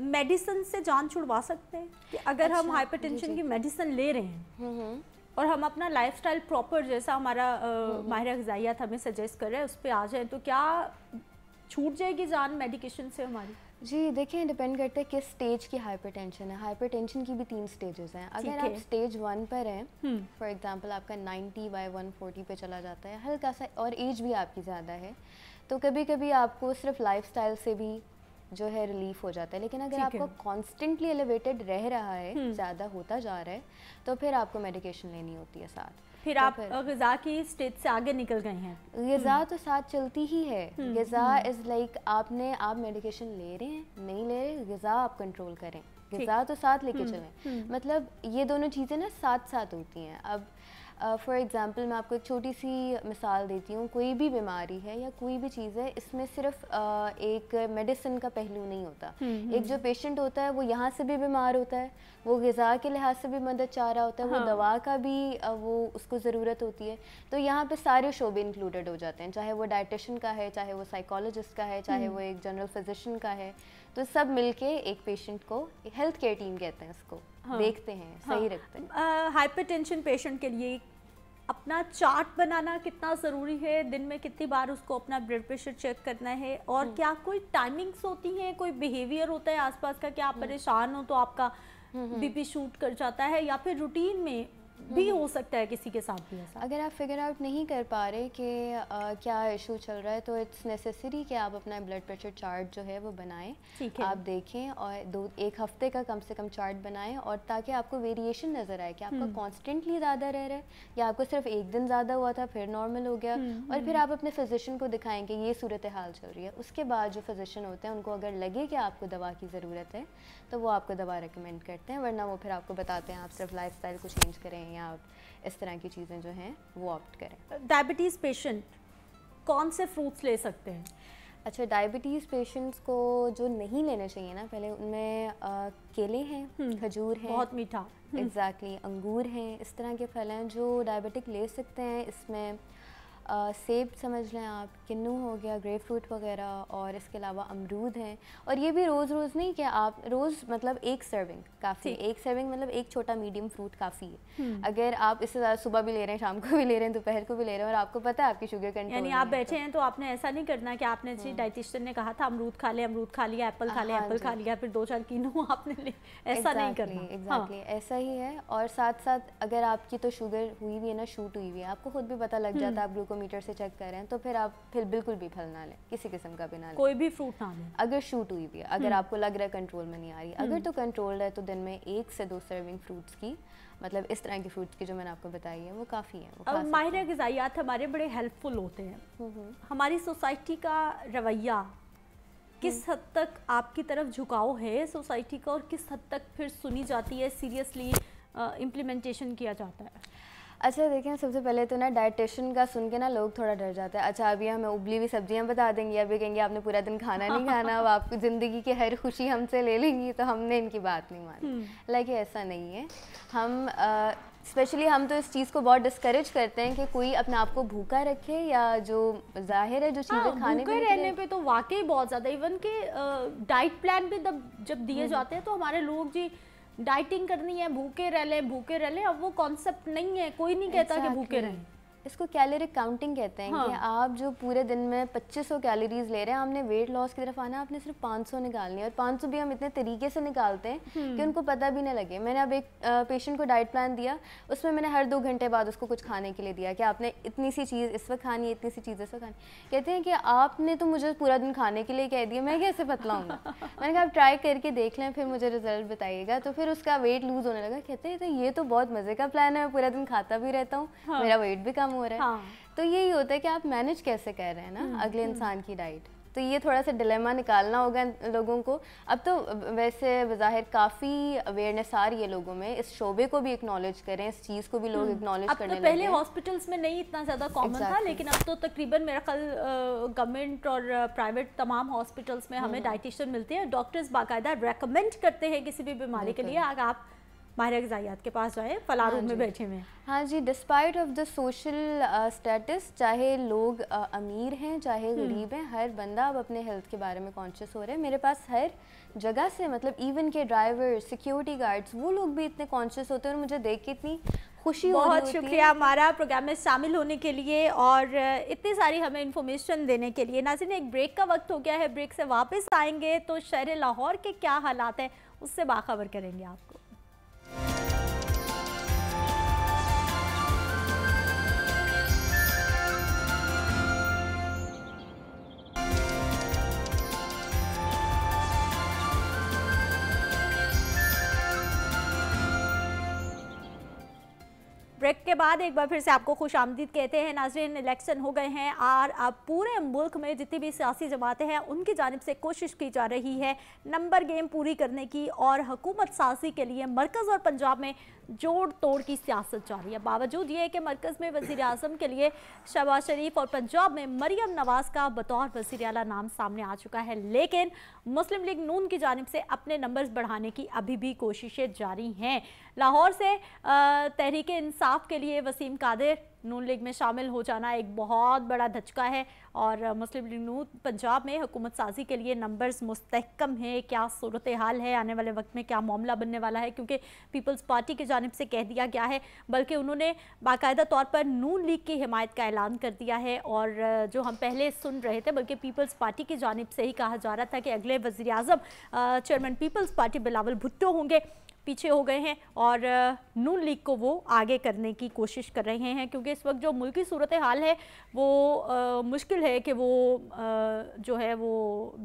मेडिसिन से जान छुड़वा सकते हैं कि अगर अच्छा, हम हाइपरटेंशन की मेडिसिन ले रहे हैं हम्म, हम्म। और हम अपना लाइफस्टाइल प्रॉपर जैसा हमारा हम्म, माहिर गजाइयात हमें सजेस्ट कर रहे हैं उस पर आ जाए तो क्या छूट जाएगी जान मेडिकेशन से हमारी जी देखिए डिपेंड करता है किस स्टेज की हाइपरटेंशन है हाइपरटेंशन की भी तीन स्टेजेस हैं अगर आप स्टेज वन पर हैं फॉर एग्जांपल आपका 90 बाय 140 पे चला जाता है हल्का सा और एज भी आपकी ज़्यादा है तो कभी कभी आपको सिर्फ लाइफस्टाइल से भी जो है रिलीफ हो जाता है लेकिन अगर आपको कॉन्स्टेंटली एलिवेटेड रह रहा है हम्म। ज़्यादा होता जा रहा है तो फिर आपको मेडिकेशन लेनी होती है साथ फिर तो आप गज़ा की स्टेज से आगे निकल गए हैं गज़ा हम्म। तो साथ चलती ही है गज़ा इज़ लाइक आपने आप मेडिकेशन ले रहे हैं नहीं ले रहे गज़ा आप कंट्रोल करें गज़ा तो साथ लेके हम्म, चलें मतलब ये दोनों चीज़ें ना साथ साथ होती हैं अब फॉर uh, एग्ज़ाम्पल मैं आपको एक छोटी सी मिसाल देती हूँ कोई भी बीमारी है या कोई भी चीज़ है इसमें सिर्फ एक मेडिसिन का पहलू नहीं होता हम्म, हम्म। एक जो पेशेंट होता है वो यहाँ से भी बीमार होता है वो गज़ा के लिहाज से भी मदद चाह रहा होता है हाँ। वो दवा का भी वो उसको ज़रूरत होती है तो यहाँ पर सारे शोबे इंक्लूडेड हो जाते हैं चाहे वो डाइटिशन का है चाहे वो साइकोलॉजिस्ट का है चाहे हम्म। वो एक जनरल फिजिशन का है तो सब मिलके एक पेशेंट को हेल्थ केयर टीम कहते हैं उसको हाँ, देखते हैं हाँ, सही रखते हैं हाइपरटेंशन पेशेंट के लिए अपना चार्ट बनाना कितना ज़रूरी है दिन में कितनी बार उसको अपना ब्लड प्रेशर चेक करना है और हम्म। क्या कोई टाइमिंग्स होती हैं कोई बिहेवियर होता है आसपास का क्या आप हम्म। परेशान हो तो आपका बीपी हम्म, शूट कर जाता है या फिर रूटीन में भी हम्म। हो सकता है किसी के साथ भी ऐसा अगर आप फिगर आउट नहीं कर पा रहे कि क्या इशू चल रहा है तो इट्स नेसेसरी कि आप अपना ब्लड प्रेशर चार्ट जो है वो बनाएं ठीक है आप देखें और दो एक हफ्ते का कम से कम चार्ट बनाएं और ताकि आपको वेरिएशन नज़र आए कि आपका कॉन्स्टेंटली हम्म। ज़्यादा रह रहा है या आपको सिर्फ एक दिन ज़्यादा हुआ था फिर नॉर्मल हो गया हम्म, और फिर आप अपने फिजिशियन को दिखाएं कि ये सूरत हाल चल रही है उसके बाद जो फिजिशियन होते हैं उनको अगर लगे कि आपको दवा की ज़रूरत है तो वो आपको दवा रिकमेंड करते हैं वरना वो फिर आपको बताते हैं आप सिर्फ लाइफ को चेंज करें करें या इस तरह की चीज़ें जो हैं वो ऑप्ट करें डायबिटीज़ पेशेंट कौन से फ्रूट्स ले सकते हैं अच्छा डायबिटीज़ पेशेंट्स को जो नहीं लेने चाहिए ना पहले उनमें आ, केले हैं हम्म, खजूर हैं बहुत मीठा एग्जैक्टली हम्म। exactly, अंगूर हैं इस तरह के फल हैं जो डायबिटिक ले सकते हैं इसमें सेब समझ लें आप किन्नू हो गया ग्रेप फ्रूट वगैरह और इसके अलावा अमरूद हैं और ये भी रोज़ रोज़ नहीं कि आप रोज़ मतलब एक सर्विंग काफ़ी एक सर्विंग मतलब एक छोटा मीडियम फ्रूट काफ़ी है अगर आप इससे ज़्यादा सुबह भी ले रहे हैं शाम को भी ले रहे हैं दोपहर को भी ले रहे हैं और आपको पता है आपकी शुगर कंट्रोल यानी आप बैठे तो। हैं तो आपने ऐसा नहीं करना कि आपने जी डाइटिशियन ने कहा था अमरूद खा ले अमरूद खा लिया एप्पल खा लिया हाँ एप्पल खा लिया फिर दो चार किन्नू आपने ऐसा नहीं करना एग्जैक्टली हाँ। ऐसा ही है और साथ साथ अगर आपकी तो शुगर हुई हुई है ना शूट हुई हुई है आपको खुद भी पता लग जाता है आप मीटर से चेक कर रहे हैं तो फिर आप फिर बिल्कुल भी फल ना लें किसी किस्म का भी ना लें कोई भी फ्रूट ना लें अगर शूट हुई भी है अगर हम्म। आपको लग रहा है कंट्रोल में नहीं आ रही अगर हम्म। तो कंट्रोल है तो दिन में एक से दो सर्विंग फ्रूट्स की मतलब इस तरह के फ्रूट्स की जो मैंने आपको बताई है वो काफ़ी है माहिर गजाइयात हमारे बड़े हेल्पफुल होते हैं हम्म, हमारी सोसाइटी का रवैया किस हद तक आपकी तरफ झुकाव है सोसाइटी का और किस हद तक फिर सुनी जाती है सीरियसली इम्प्लीमेंटेशन किया जाता है अच्छा देखिए सबसे पहले तो ना डाइटेशन का सुन के ना लोग थोड़ा डर जाते हैं अच्छा अभी हमें उबली हुई सब्जियां बता देंगी अभी कहेंगे आपने पूरा दिन खाना नहीं खाना अब आपकी ज़िंदगी की हर खुशी हमसे ले लेंगी तो हमने इनकी बात नहीं मानी हम्म। लाइक ऐसा नहीं है हम स्पेशली हम तो इस चीज़ को बहुत डिस्करेज करते हैं कि कोई अपने आप को भूखा रखे या जो जाहिर है जो हाँ, चीज़ें हाँ, खाने भूखे रहने पे तो वाकई बहुत ज़्यादा इवन के डाइट प्लान भी जब दिए हम्म। जाते हैं तो हमारे लोग जी डाइटिंग करनी है भूखे रह लें भूखे रह लें अब वो कॉन्सेप्ट नहीं है कोई नहीं कहता exactly. कि भूखे रहें इसको कैलोरी काउंटिंग कहते हैं हाँ. कि आप जो पूरे दिन में 2500 कैलोरीज ले रहे हैं आपने वेट लॉस की तरफ आना आपने सिर्फ 500 निकालनी है और 500 भी हम इतने तरीके से निकालते हैं कि हम्म। उनको पता भी ना लगे मैंने अब एक पेशेंट को डाइट प्लान दिया उसमें मैंने हर दो घंटे बाद उसको कुछ खाने के लिए दिया कि आपने इतनी सी चीज़ इस वक्त खानी है इतनी सी चीज़ इस वक्त खानी कहते हैं कि आपने तो मुझे पूरा दिन खाने के लिए कह दिया मैं कैसे पतला हूँ मैंने कहा आप ट्राई करके देख लें फिर मुझे रिजल्ट बताइएगा तो फिर उसका वेट लूज़ होने लगा कहते हैं ये तो बहुत मज़े का प्लान है मैं पूरा दिन खाता भी रहता हूँ हाँ। मेरा वेट भी कम हो रहा है हाँ। तो यही होता है कि आप मैनेज कैसे कर रहे हैं ना हम्म, अगले हम्म। इंसान की डाइट तो ये थोड़ा सा डिलेमा निकालना होगा लोगों को अब तो वैसे बज़ाहिर काफ़ी अवेयरनेस आ रही है लोगों में इस शोबे को भी एक्नॉलेज करें इस चीज़ को भी लोग एक्नॉलेज हम्म। तो करने तो पहले हॉस्पिटल्स में नहीं इतना ज़्यादा कॉमन exactly. था लेकिन अब तो तकरीबन मेरा कल गवर्नमेंट और प्राइवेट तमाम हॉस्पिटल्स में हमें डाइटिशियन मिलते हैं डॉक्टर्स बाकायदा रेकमेंड करते हैं किसी भी बीमारी के लिए अगर आप माहिर गजाइयात के पास जाए फलाह रूम हाँ में बैठे हुए हाँ जी despite of the social status चाहे लोग uh, अमीर हैं चाहे हम्म। गरीब हैं हर बंदा अब अपने हेल्थ के बारे में कॉन्शियस हो रहा है मेरे पास हर जगह से मतलब इवन के ड्राइवर सिक्योरिटी गार्ड्स वो लोग भी इतने कॉन्शियस होते हैं और मुझे देख के इतनी खुशी बहुत शुक्रिया हमारा प्रोग्राम में शामिल होने के लिए और uh, इतनी सारी हमें इन्फॉर्मेशन देने के लिए नाजिन एक ब्रेक का वक्त हो गया है ब्रेक से वापस आएंगे तो शहर लाहौर के क्या हालात हैं उससे बाखबर करेंगे आप Bye. ब्रेक के बाद एक बार फिर से आपको खुश आमदीद कहते हैं नाजरन इलेक्शन हो गए हैं और अब पूरे मुल्क में जितनी भी सियासी जमातें हैं उनकी जानब से कोशिश की जा रही है नंबर गेम पूरी करने की और हकूमत साजी के लिए मरकज़ और पंजाब में जोड़ तोड़ की सियासत जारी है बावजूद ये कि मरकज़ में वज़ी अजम के लिए शहबाज शरीफ और पंजाब में मरीम नवाज़ का बतौर वज़ी अल नाम सामने आ चुका है लेकिन मुस्लिम लीग नून की जानब से अपने नंबर्स बढ़ाने की अभी भी कोशिशें जारी हैं लाहौर से तहरीक इंसाफ के लिए वसीम कादिर नून लीग में शामिल हो जाना एक बहुत बड़ा धचका है और मुस्लिम लीग नू पंजाब में हुकूमत साजी के लिए नंबर्स मुस्तकम हैं क्या सूरत हाल है आने वाले वक्त में क्या मामला बनने वाला है क्योंकि पीपल्स पार्टी की जानब से कह दिया गया है बल्कि उन्होंने बाकायदा तौर पर नून लीग की हिमायत का ऐलान कर दिया है और जो हम पहले सुन रहे थे बल्कि पीपल्स पार्टी की जानब से ही कहा जा रहा था कि अगले वजी अजम चेयरमैन पीपल्स पार्टी बिलावल भुट्टो होंगे पीछे हो गए हैं और नून लीग को वो आगे करने की कोशिश कर रहे हैं क्योंकि इस वक्त जो मुल्की सूरत हाल है वो आ, मुश्किल है कि वो आ, जो है वो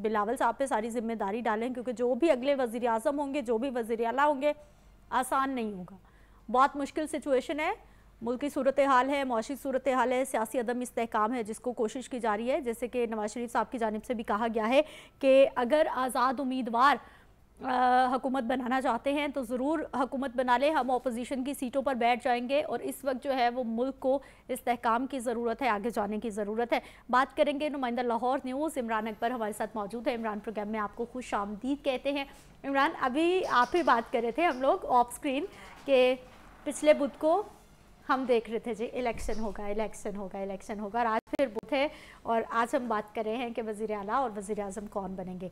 बिलावल साहब पे सारी जिम्मेदारी डालें क्योंकि जो भी अगले वज़ी अजम होंगे जो भी वज़ी अला होंगे आसान नहीं होगा बहुत मुश्किल सिचुएशन है मुल्की सूरत हाल है माशी सूरत हाल है सियासी अदम इसकाम है जिसको कोशिश की जा रही है जैसे कि नवाज शरीफ साहब की जानब से भी कहा गया है कि अगर आज़ाद उम्मीदवार हकूमत बनाना चाहते हैं तो ज़रूर हकूमत बना लें हम अपोजिशन की सीटों पर बैठ जाएंगे और इस वक्त जो है वो मुल्क को इस्तेकाम की ज़रूरत है आगे जाने की ज़रूरत है बात करेंगे नुमाइंदा लाहौर न्यूज़ इमरान अकबर हमारे साथ मौजूद है इमरान प्रोग्राम में आपको खुश आमदीद कहते हैं इमरान अभी आप ही बात कर रहे थे हम लोग ऑफ स्क्रीन के पिछले बुध को हम देख रहे थे जी इलेक्शन होगा इलेक्शन होगा इलेक्शन होगा और आज फिर बुध है और आज हम बात कर रहे हैं कि वज़ी अला और वज़ी अजम कौन बनेंगे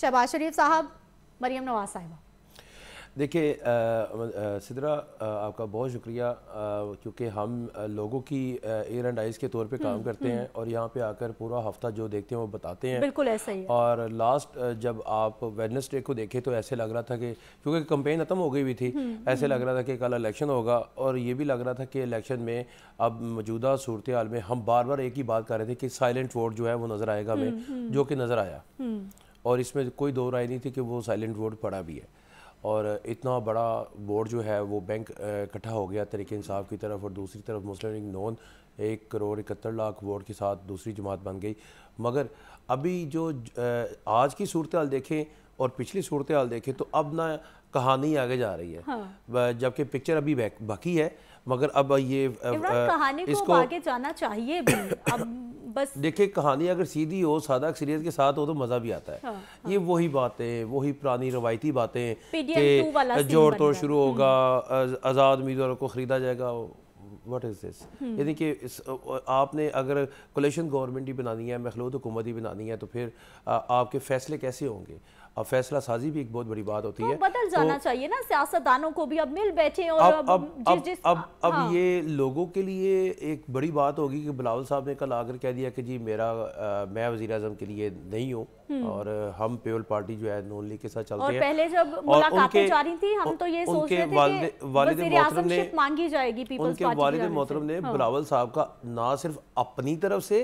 शहबाज शरीफ साहब मरियम नवाज साहिबा देखिए सिद्रा आपका बहुत शुक्रिया क्योंकि हम लोगों की एयर एंड आइज़ के तौर पे काम हम्म, करते हम्म। हैं और यहाँ पे आकर पूरा हफ्ता जो देखते हैं वो बताते हैं बिल्कुल ऐसा ही है। और लास्ट जब आप वेडनेसडे को देखे तो ऐसे लग रहा था कि क्योंकि कंपेन ख़त्म हो गई हुई थी हम्म, ऐसे लग रहा था कि कल इलेक्शन होगा और ये भी लग रहा था कि इलेक्शन में अब मौजूदा सूरत हाल में हम बार बार एक ही बात कर रहे थे कि साइलेंट वोट जो है वो नज़र आएगा हमें जो कि नज़र आया और इसमें कोई दो राय नहीं थी कि वो साइलेंट वोट पड़ा भी है और इतना बड़ा बोर्ड जो है वो बैंक इकट्ठा हो गया तरीके इंसाफ की तरफ और दूसरी तरफ मुस्लिम लीग नॉन एक करोड़ इकहत्तर लाख वोट के साथ दूसरी जमात बन गई मगर अभी जो आज की सूरत हाल देखें और पिछली सूरत हाल देखें तो अब ना कहानी आगे जा रही है हाँ। जबकि पिक्चर अभी बाकी है मगर अब ये कहानी को इसको आगे जाना चाहिए भी अब बस देखिए कहानी अगर सीधी हो सादा अक्सरियत के साथ हो तो मज़ा भी आता है हाँ, हाँ। ये वही बातें वही पुरानी रवायती बातें कि जोड़ तोड़ शुरू होगा हम्म। आज़ाद उम्मीदवारों को ख़रीदा जाएगा वट इज़ दिस यानी कि आपने अगर कोलेशन गवर्नमेंट ही बनानी है मखलूत हुकूमत ही बनानी है तो फिर आपके फ़ैसले कैसे होंगे अब फैसला साजी भी एक बहुत बड़ी बात होती तो है बदल तो जाना तो, चाहिए ना सियासतदानों को भी अब मिल बैठे और अब अब अब, जिस, जिस, अब, अब हाँ। ये लोगों के लिए एक बड़ी बात होगी कि बिलावल साहब ने कल आकर कह दिया कि जी मेरा आ, मैं वजी अजम के लिए नहीं हूँ हम्म। और हम पेवल पार्टी जो है नून लीग के साथ चलते और हैं पहले जब मुलाकातें जा रही थी हम तो ये सोच रहे थे कि मोहतरम ने मांगी जाएगी पीपल्स पार्टी वालिद मोहतरम ने हाँ। बिलावल साहब का ना सिर्फ अपनी तरफ से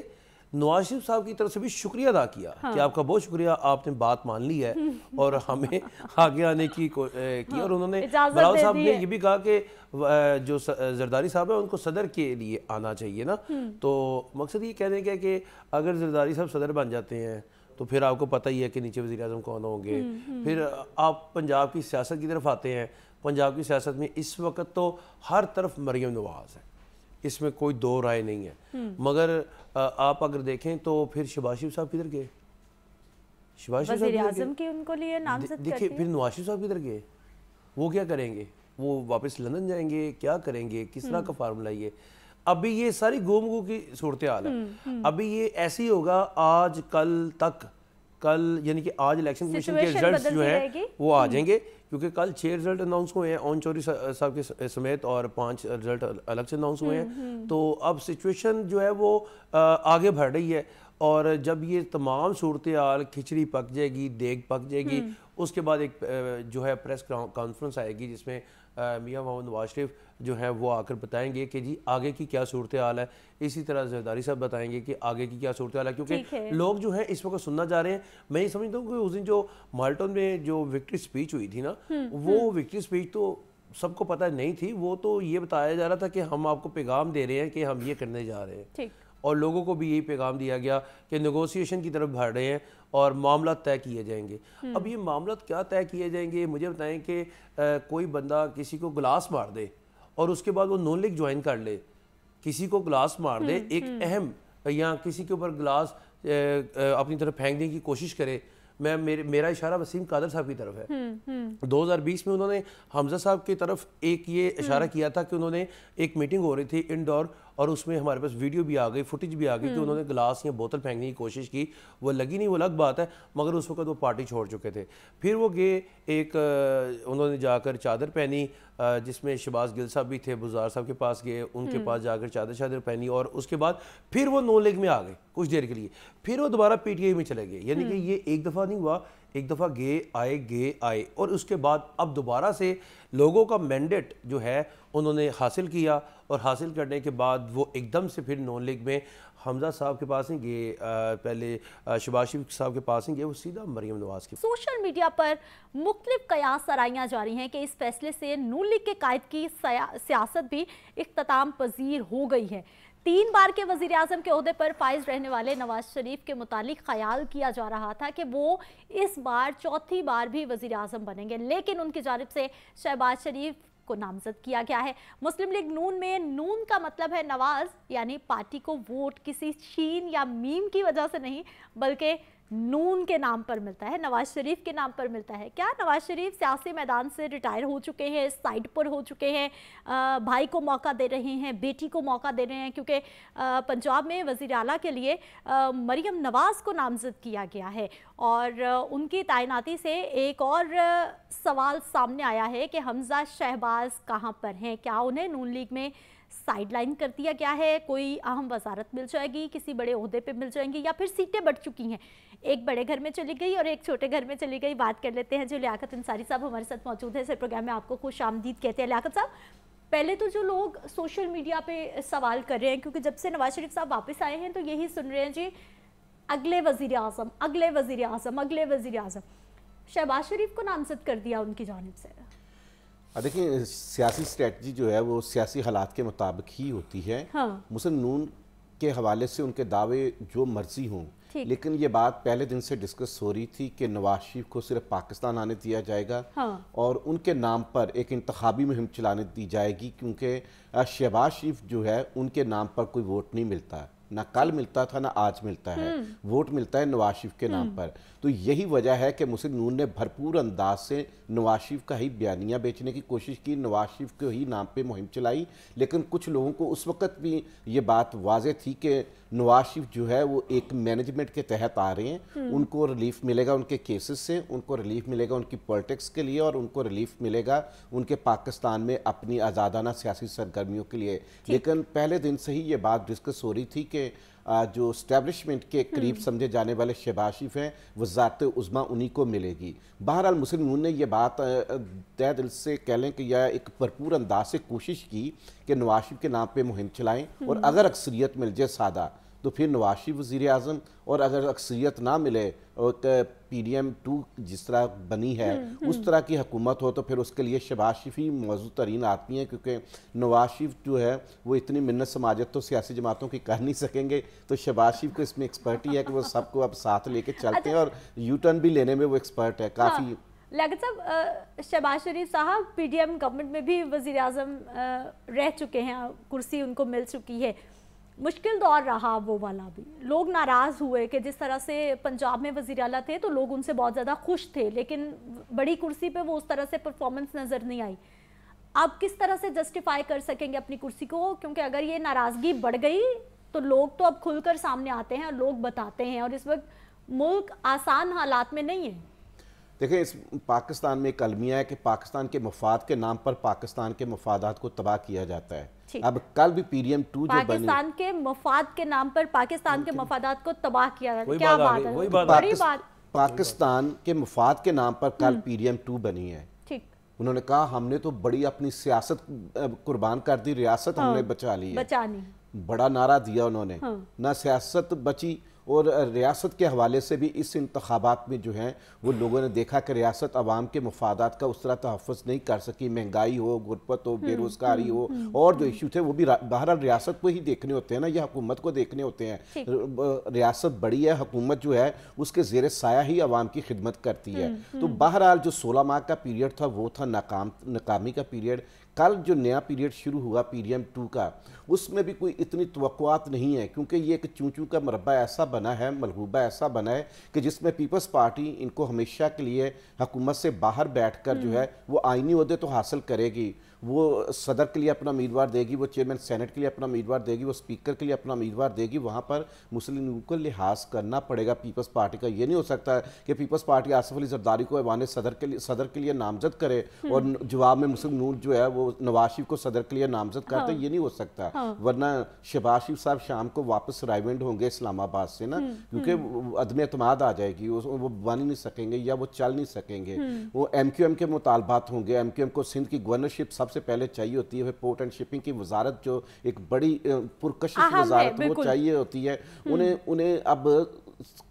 नवाज शरीफ साहब की तरफ से भी शुक्रिया अदा किया हाँ। कि आपका बहुत शुक्रिया आपने बात मान ली है और हमें आगे आने की हाँ। और उन्होंने बराव साहब ने ये भी कहा कि जो जरदारी साहब है उनको सदर के लिए आना चाहिए ना हम्म। तो मकसद ये कहने का कि अगर जरदारी साहब सदर बन जाते हैं तो फिर आपको पता ही है कि नीचे वजी अजम कौन होंगे हम्म, हम्म। फिर आप पंजाब की सियासत की तरफ आते हैं पंजाब की सियासत में इस वक्त तो हर तरफ मरियम नवाज है इसमें कोई दो राय नहीं है मगर आप अगर देखें तो फिर शबाशिव साहब किधर गए शबाशिव साहब के उनको लिए नामजद देखिए फिर नवाशिव साहब किधर गए वो क्या करेंगे वो वापस लंदन जाएंगे क्या करेंगे किस तरह का हम्म। फार्मूला ये अभी ये सारी गोमगो की सूरत हाल है हम्म, हम्म। अभी ये ऐसे ही होगा आज कल तक कल यानी कि आज इलेक्शन कमीशन के रिजल्ट जो है वो आ जाएंगे क्योंकि कल छः रिजल्ट अनाउंस हुए हैं ओन चौरी साहब के समेत और पांच रिजल्ट अलग से अनाउंस हुए हैं हम्म, हम्म। तो अब सिचुएशन जो है वो आगे बढ़ रही है और जब ये तमाम सूरत हाल खिचड़ी पक जाएगी देग पक जाएगी हम्म। उसके बाद एक जो है प्रेस कॉन्फ्रेंस आएगी जिसमें मियाँ मोहम्मद नवाज शरीफ जो है वो आकर बताएंगे कि जी आगे की क्या सूरत हाल है इसी तरह जरदारी साहब बताएंगे कि आगे की क्या सूरत हाल है क्योंकि लोग जो है इस वक्त सुनना चाह रहे हैं मैं ये समझता हूँ कि उस दिन जो माल्टन में जो विक्ट्री स्पीच हुई थी ना हम्म, वो हम्म। विक्ट्री स्पीच तो सबको पता नहीं थी वो तो ये बताया जा रहा था कि हम आपको पैगाम दे रहे हैं कि हम ये करने जा रहे हैं और लोगों को भी यही पैगाम दिया गया कि नगोसिएशन की तरफ बढ़ रहे हैं और मामला तय किए जाएंगे अब हम्म। ये मामला क्या तय किए जाएंगे मुझे बताएं कि कोई बंदा किसी को गिलास मार दे और उसके बाद वो नॉन लीग ज्वाइन कर ले किसी को ग्लास मार दे हम्म, एक हम्म। अहम या किसी के ऊपर ग्लास अपनी तरफ फेंकने की कोशिश करे मैं मेरे मेरा इशारा वसीम कादर साहब की तरफ है हम्म, दो हजार 2020 में उन्होंने हमजा साहब की तरफ एक ये इशारा किया था कि उन्होंने एक मीटिंग हो रही थी इंडोर और उसमें हमारे पास वीडियो भी आ गई फुटेज भी आ गई कि तो हम्म। उन्होंने ग्लास या बोतल फेंकने की कोशिश की वो लगी नहीं वो अलग बात है मगर उस वक्त वो पार्टी छोड़ चुके थे फिर वो गए एक उन्होंने जाकर चादर पहनी जिसमें शबाज गिल साहब भी थे बुजार साहब के पास गए उनके हम्म। पास जाकर चादर चादर पहनी और उसके बाद फिर वो नो लेग में आ गए कुछ देर के लिए फिर वो दोबारा पीटीआई में चले गए यानी कि हम्म। ये एक दफ़ा नहीं हुआ एक दफ़ा गए आए गए आए और उसके बाद अब दोबारा से लोगों का मैंडेट जो है उन्होंने हासिल किया और हासिल करने के बाद वो एकदम से फिर नॉन लीग में हमजा साहब के पास ही गए पहले शबाशी साहब के पास ही गए वो सीधा मरियम नवाज के सोशल मीडिया पर मुख्तलिफ कयास सराइयाँ जा रही हैं कि इस फैसले से नू लीग के कायद की सियासत भी इख्ताम पजीर हो गई है तीन बार के वजीर अजम के अहदे पर फाइज रहने वाले नवाज शरीफ के मुतालिक ख्याल किया जा रहा था कि वो इस बार चौथी बार भी वजीर अजम बनेंगे लेकिन उनकी जानब से शहबाज शरीफ को नामजद किया गया है मुस्लिम लीग नून में नून का मतलब है नवाज यानी पार्टी को वोट किसी छीन या मीम की वजह से नहीं बल्कि नून के नाम पर मिलता है नवाज शरीफ के नाम पर मिलता है क्या नवाज शरीफ सियासी मैदान से रिटायर हो चुके हैं साइड पर हो चुके हैं भाई को मौका दे रहे हैं बेटी को मौका दे रहे हैं क्योंकि पंजाब में वज़ीर अला के लिए मरियम नवाज़ को नामजद किया गया है और उनकी तैनाती से एक और सवाल सामने आया है कि हमज़ा शहबाज कहाँ पर हैं क्या उन्हें नून लीग में साइडलाइन कर दिया गया है कोई अहम वजारत मिल जाएगी किसी बड़े अहदे पे मिल जाएंगी या फिर सीटें बढ़ चुकी हैं एक बड़े घर में चली गई और एक छोटे घर में चली गई बात कर लेते हैं जो लियाकत अंसारी साहब हमारे साथ मौजूद है सर प्रोग्राम में आपको खुश आमदीद कहते हैं लियाकत साहब पहले तो जो लोग सोशल मीडिया पे सवाल कर रहे हैं क्योंकि जब से नवाज शरीफ साहब वापस आए हैं तो यही सुन रहे हैं जी अगले वजीर अजम अगले वजीर अजम अगले वज़ी अजम शहबाज शरीफ को नामजद कर दिया उनकी जानब से देखिए सियासी स्ट्रेटजी जो है वो सियासी हालात के मुताबिक ही होती है हाँ। मुस्लिम नून के हवाले से उनके दावे जो मर्जी हों लेकिन ये बात पहले दिन से डिस्कस हो रही थी कि नवाज शरीफ को सिर्फ पाकिस्तान आने दिया जाएगा हाँ। और उनके नाम पर एक इंतबी मुहिम चलाने दी जाएगी क्योंकि शहबाज शरीफ जो है उनके नाम पर कोई वोट नहीं मिलता है ना कल मिलता था ना आज मिलता है हम्म। वोट मिलता है नवाज शरीफ के नाम हम्म। पर तो यही वजह है कि मुस्लिम नून ने भरपूर अंदाज से नवाज शरीफ का ही बयानियाँ बेचने की कोशिश की नवाज शरीफ के ही नाम पे मुहिम चलाई लेकिन कुछ लोगों को उस वक़्त भी ये बात वाज थी कि नवाज शरीफ जो है वो एक मैनेजमेंट के तहत आ रहे हैं हम्म। उनको रिलीफ मिलेगा उनके केसेस से उनको रिलीफ मिलेगा उनकी पॉलिटिक्स के लिए और उनको रिलीफ मिलेगा उनके पाकिस्तान में अपनी आज़ादाना सियासी सरगर्मियों के लिए लेकिन पहले दिन से ही ये बात डिस्कस हो रही थी कि के जो स्टैब्लिशमेंट के करीब हम्म। समझे जाने वाले शबाशिफ हैं वजारत उज़मा उन्हीं को मिलेगी बहरहाल मुस्लिम ने यह बात तय दिल से कह लें कि यह एक भरपूर अंदाज से कोशिश की कि नवाशिफ के नाम पर मुहिम चलाएँ और हम्म। अगर अक्सरियत मिल जाए सादा तो फिर नवाज शरीफ वज़ी अजम और अगर अक्सरियत ना मिले पी डी एम टू जिस तरह बनी है हम्म, हम्म। उस तरह की हुकूमत हो तो फिर उसके लिए शबाज शिफ ही मौजूद तरीन आदमी है क्योंकि नवाज शरीफ जो है वो इतनी मिन्नत समाजत तो सियासी जमातों की कर नहीं सकेंगे तो शबाज शिफ को इसमें एक्सपर्ट ही है कि वो सबको अब साथ लेके चलते हैं अच्छा। और यू टर्न भी लेने में वो एक्सपर्ट है काफ़ी हाँ। लागत साहब शहबाज शरीफ साहब पी डी एम गवर्नमेंट में भी वज़ी अजम रह चुके हैं कुर्सी उनको मिल चुकी है मुश्किल दौर रहा वो वाला भी लोग नाराज़ हुए कि जिस तरह से पंजाब में वजीर अला थे तो लोग उनसे बहुत ज़्यादा खुश थे लेकिन बड़ी कुर्सी पे वो उस तरह से परफॉर्मेंस नज़र नहीं आई आप किस तरह से जस्टिफाई कर सकेंगे अपनी कुर्सी को क्योंकि अगर ये नाराज़गी बढ़ गई तो लोग तो अब खुलकर सामने आते हैं और लोग बताते हैं और इस वक्त मुल्क आसान हालात में नहीं है देखें इस पाकिस्तान में एक अलमिया है कि पाकिस्तान के मफाद के नाम पर पाकिस्तान के मफादात को तबाह किया जाता है अब कल भी पीरियम टू जो पाकिस्तान के मफाद के नाम पर पाकिस्तान के मफादात को तबाह किया गया क्या बात है बड़ी बात पाकिस्तान के मफाद के नाम पर कल पीरियम हम्म। टू बनी है उन्होंने कहा हमने तो बड़ी अपनी सियासत कुर्बान कर दी रियासत हमने हाँ, बचा ली है बचा बड़ा नारा दिया उन्होंने हाँ। ना सियासत बची और रियासत के हवाले से भी इस इंतबात में जो है वो लोगों ने देखा कि रियासत आवाम के मफादा का उस तरह तहफ़ नहीं कर सकी महंगाई हो गुरबत हो हम्म, बेरोज़गारी हम्म, हो हम्म, और जो इशू थे वो भी बहरहाल रियासत को ही देखने होते हैं ना या हुकूमत को देखने होते हैं रियासत बड़ी है हुकूमत जो है उसके जेर साया ही आवाम की खिदमत करती है तो बहरहाल जो सोलह माह का पीरियड था वो था नाकाम नाकामी का पीरियड कल जो नया पीरियड शुरू हुआ पीरियम टू का उसमें भी कोई इतनी तो नहीं है क्योंकि ये एक चूँचू का मरबा ऐसा बना है मलबूबा ऐसा बना है कि जिसमें पीपल्स पार्टी इनको हमेशा के लिए हकूमत से बाहर बैठ कर जो हम्म। है वो आइनी अहदे तो हासिल करेगी वो सदर के लिए अपना उम्मीदवार देगी वो चेयरमैन सेनेट के लिए अपना उम्मीदवार देगी वो स्पीकर के लिए अपना उम्मीदवार देगी वहाँ पर मुस्लिम लीग को लिहाज करना पड़ेगा पीपल्स पार्टी का ये नहीं हो सकता कि पीपल्स पार्टी आसफ अली जरदारी को ऐवान सदर के लिए सदर के लिए नामजद करे हम्म। और जवाब में मुस्लिम नूर जो है वो नवाज शरीफ को सदर के लिए नामजद हाँ। करते ये नहीं हो सकता हाँ। वरना शहबाज शरीफ साहब शाम को वापस राइवेंड होंगे इस्लामाबाद से ना हम्म, क्योंकि हम्म। अदम अतमाद आ जाएगी वो बन नहीं सकेंगे या वो चल नहीं सकेंगे वो एम क्यू एम के मुतालबात होंगे एम क्यू एम को सिंध की गवर्नरशिप सब सबसे पहले चाहिए होती है पोर्ट एंड शिपिंग की वजारत जो एक बड़ी पुरकशिश वजारत वो चाहिए होती है हम्म। उन्हें उन्हें अब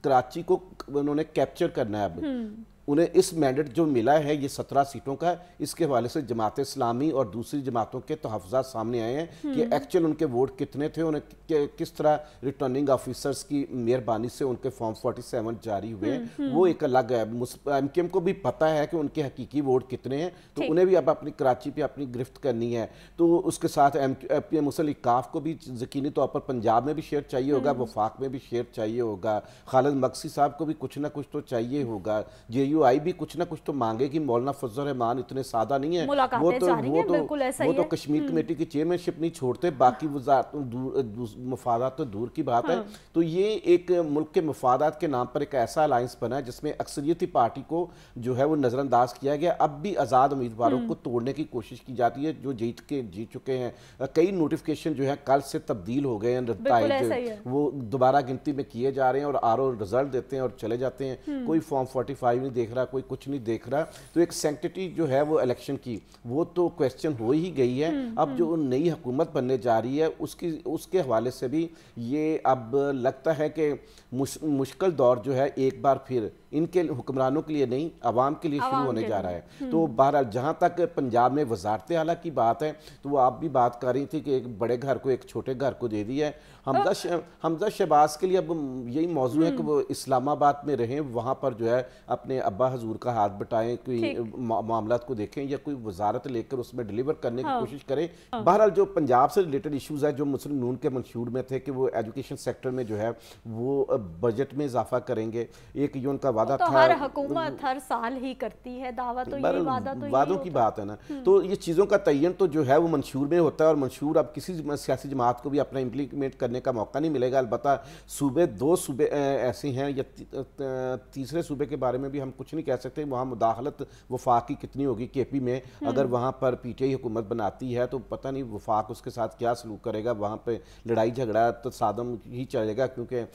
कराची को उन्होंने कैप्चर करना है अब हम्म। उन्हें इस मैंडेट जो मिला है ये सत्रह सीटों का इसके हवाले से जमात इस्लामी और दूसरी जमातों के तहफात तो सामने आए हैं कि एक्चुअल हम्म। उनके वोट कितने थे उन्हें किस तरह रिटर्निंग ऑफिसर्स की मेहरबानी से उनके फॉर्म फोर्टी सेवन जारी हुए हैं हम्म, वो हम्म। एक अलग है एम के एम को भी पता है कि उनके हकीकी वोट कितने हैं तो उन्हें भी अब अपनी कराची पर अपनी गिरफ्त करनी है तो उसके साथ एम पी एम मुसल को भी यकीनी तौर पर पंजाब में भी शेयर चाहिए होगा वफाक में भी शेयर चाहिए होगा खालिद मक्सी साहब को भी कुछ ना कुछ तो चाहिए होगा जे आई भी कुछ ना कुछ तो मांगे मांगेगी मौलाना फजल रहमान इतने सादा नहीं है वो तो वो तो वो तो कश्मीर हम्म। कमेटी की चेयरमैनशिप नहीं छोड़ते बाकी मफादा तो दूर की बात है हाँ। तो ये एक मुल्क के मफादात के नाम पर एक ऐसा अलायंस बना है जिसमें अक्सरियती पार्टी को जो है वो नज़रअंदाज किया गया अब भी आज़ाद उम्मीदवारों हम्म। को तोड़ने की कोशिश की जाती है जो जीत के जीत चुके हैं कई नोटिफिकेशन जो है कल से तब्दील हो गए हैं वो दोबारा गिनती में किए जा रहे हैं और आर ओ रिजल्ट देते हैं और चले जाते हैं हम्म। कोई फॉर्म फोर्टी फाइव नहीं देख रहा कोई कुछ नहीं देख रहा तो एक सेंटिटी जो है वो इलेक्शन की वो तो क्वेश्चन हो ही गई है हम्म, अब जो हम्म। नई हुकूमत बनने जा रही है उसकी उसके हवाले से भी ये अब लगता है कि मुश, मुश्किल दौर जो है एक बार फिर इनके हुक्मरानों के लिए नहीं आवाम के लिए शुरू होने जा रहा है हम्म। तो बहरहाल जहाँ तक पंजाब में वजारत आला की बात है तो वो आप भी बात कर रही थी कि एक बड़े घर को एक छोटे घर को दे दी है हमजा श, शहबाज के लिए अब यही मौजू है कि वो हम्म। इस्लामाबाद में रहें वहाँ पर जो है अपने अब्बा हजूर का हाथ बटाएं कोई मामला को देखें या कोई वजारत लेकर उसमें डिलीवर करने की हाँ। कोशिश करें हाँ। बहरहाल जो पंजाब से रिलेटेड इशूज़ है जो मुस्लिम नून के मंशूर में थे कि वो एजुकेशन सेक्टर में जो है वो बजट में इजाफा करेंगे एक ये उनका वादा तो था हर हर साल ही करती है दावा तो, तो वादों की बात है ना हम्म। तो ये चीज़ों का तयन तो जो है वो मंशूर में होता है और मंशूर अब किसी सियासी जमात को भी अपना इम्प्लीमेंट करने करने का मौका नहीं मिलेगा अलबत् सूबे दो सूबे ऐसे हैं या तीसरे सूबे के बारे में भी हम कुछ नहीं कह सकते वहाँ मुदाखलत वफाक की कितनी होगी के पी में हम्म। अगर वहाँ पर पी टी आई हुकूमत बनाती है तो पता नहीं वफाक उसके साथ क्या सलूक करेगा वहाँ पर लड़ाई झगड़ा तो सादम ही चलेगा क्योंकि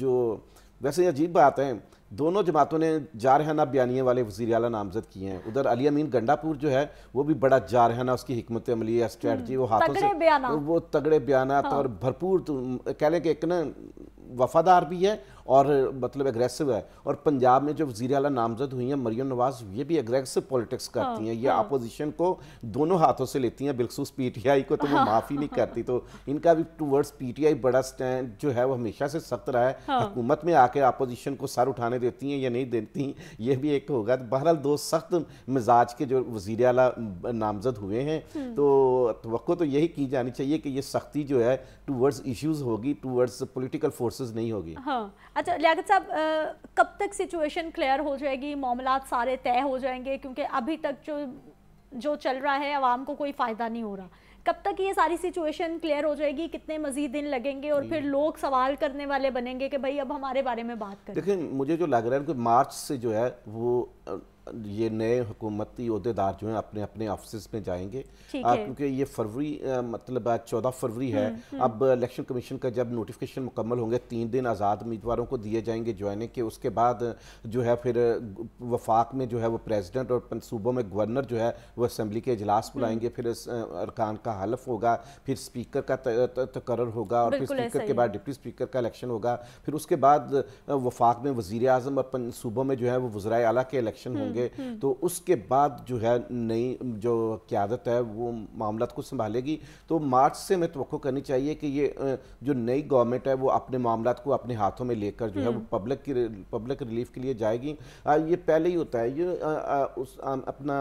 जो वैसे अजीब बात है दोनों जमातों ने जारहाना बयानी वाले वजी अला नामजद किए हैं उधर अली अमीन गंडापुर जो है वो भी बड़ा जारहाना उसकी हिकमत अमली या स्ट्रेटी वो हम्म, हाथों से वो तगड़े बयाना हाँ। और भरपूर तो कह लें कि एक ना वफादार भी है और मतलब एग्रेसिव है और पंजाब में जो वजी अला नामजद हुई हैं मरियम नवाज ये भी एग्रेसिव पॉलिटिक्स हाँ, करती हैं ये अपोजिशन हाँ। को दोनों हाथों से लेती हैं बिलखसूस पीटीआई को तो वो हाँ। माफ़ी नहीं करती तो इनका भी टूवर्ड्स पीटीआई बड़ा स्टैंड जो है वो हमेशा से सख्त रहा है हुकूमत में आके अपोजिशन को सर उठाने खाने देती हैं या नहीं देती यह भी एक होगा तो बहरहाल दो सख्त मिजाज के जो वजीर अला नामजद हुए हैं हम्म। तो तो तो यही की जानी चाहिए कि ये सख्ती जो है टूवर्ड्स इश्यूज होगी टूवर्ड्स पॉलिटिकल फोर्सेस नहीं होगी हाँ अच्छा लियागत साहब कब तक सिचुएशन क्लियर हो जाएगी मामला सारे तय हो जाएंगे क्योंकि अभी तक जो जो चल रहा है आवाम को कोई फ़ायदा नहीं हो रहा कब तक ये सारी सिचुएशन क्लियर हो जाएगी कितने मजीद दिन लगेंगे और फिर हम्म। लोग सवाल करने वाले बनेंगे कि भाई अब हमारे बारे में बात करें देखिए मुझे जो लग रहा है कि मार्च से जो है वो ये नए हुकूमती अहदेदार जो हैं अपने अपने ऑफिस में जाएंगे आ, क्योंकि ये फरवरी मतलब चौदह फरवरी है हम्म, हम्म। अब इलेक्शन कमीशन का जब नोटिफिकेशन मुकम्मल होंगे तीन दिन आज़ाद उम्मीदवारों को दिए जाएंगे ज्वाइनिंग के उसके बाद जो है फिर वफाक में जो है वो प्रेसिडेंट और मनसूबों में गवर्नर जो है वह असम्बली के अजलास हम्म। बुलाएंगे फिर अरकान का हलफ होगा फिर स्पीकर का तकर होगा और फिर स्पीकर के बाद डिप्टी स्पीकर का इलेक्शन होगा फिर उसके बाद वफाक में वजी अजम और मनसूबों में जो है वो वज्राय अला के इलेक्शन होंगे जाएंगे हम्म। तो उसके बाद जो है नई जो क्यादत है वो मामला को तो संभालेगी तो मार्च से हमें तो करनी चाहिए कि ये जो नई गवर्नमेंट है वो अपने मामला को अपने हाथों में लेकर जो है वो हम्म। पब्लिक की पब्लिक रिलीफ के लिए जाएगी आ, ये पहले ही होता है ये आ, आ, उस आ, अपना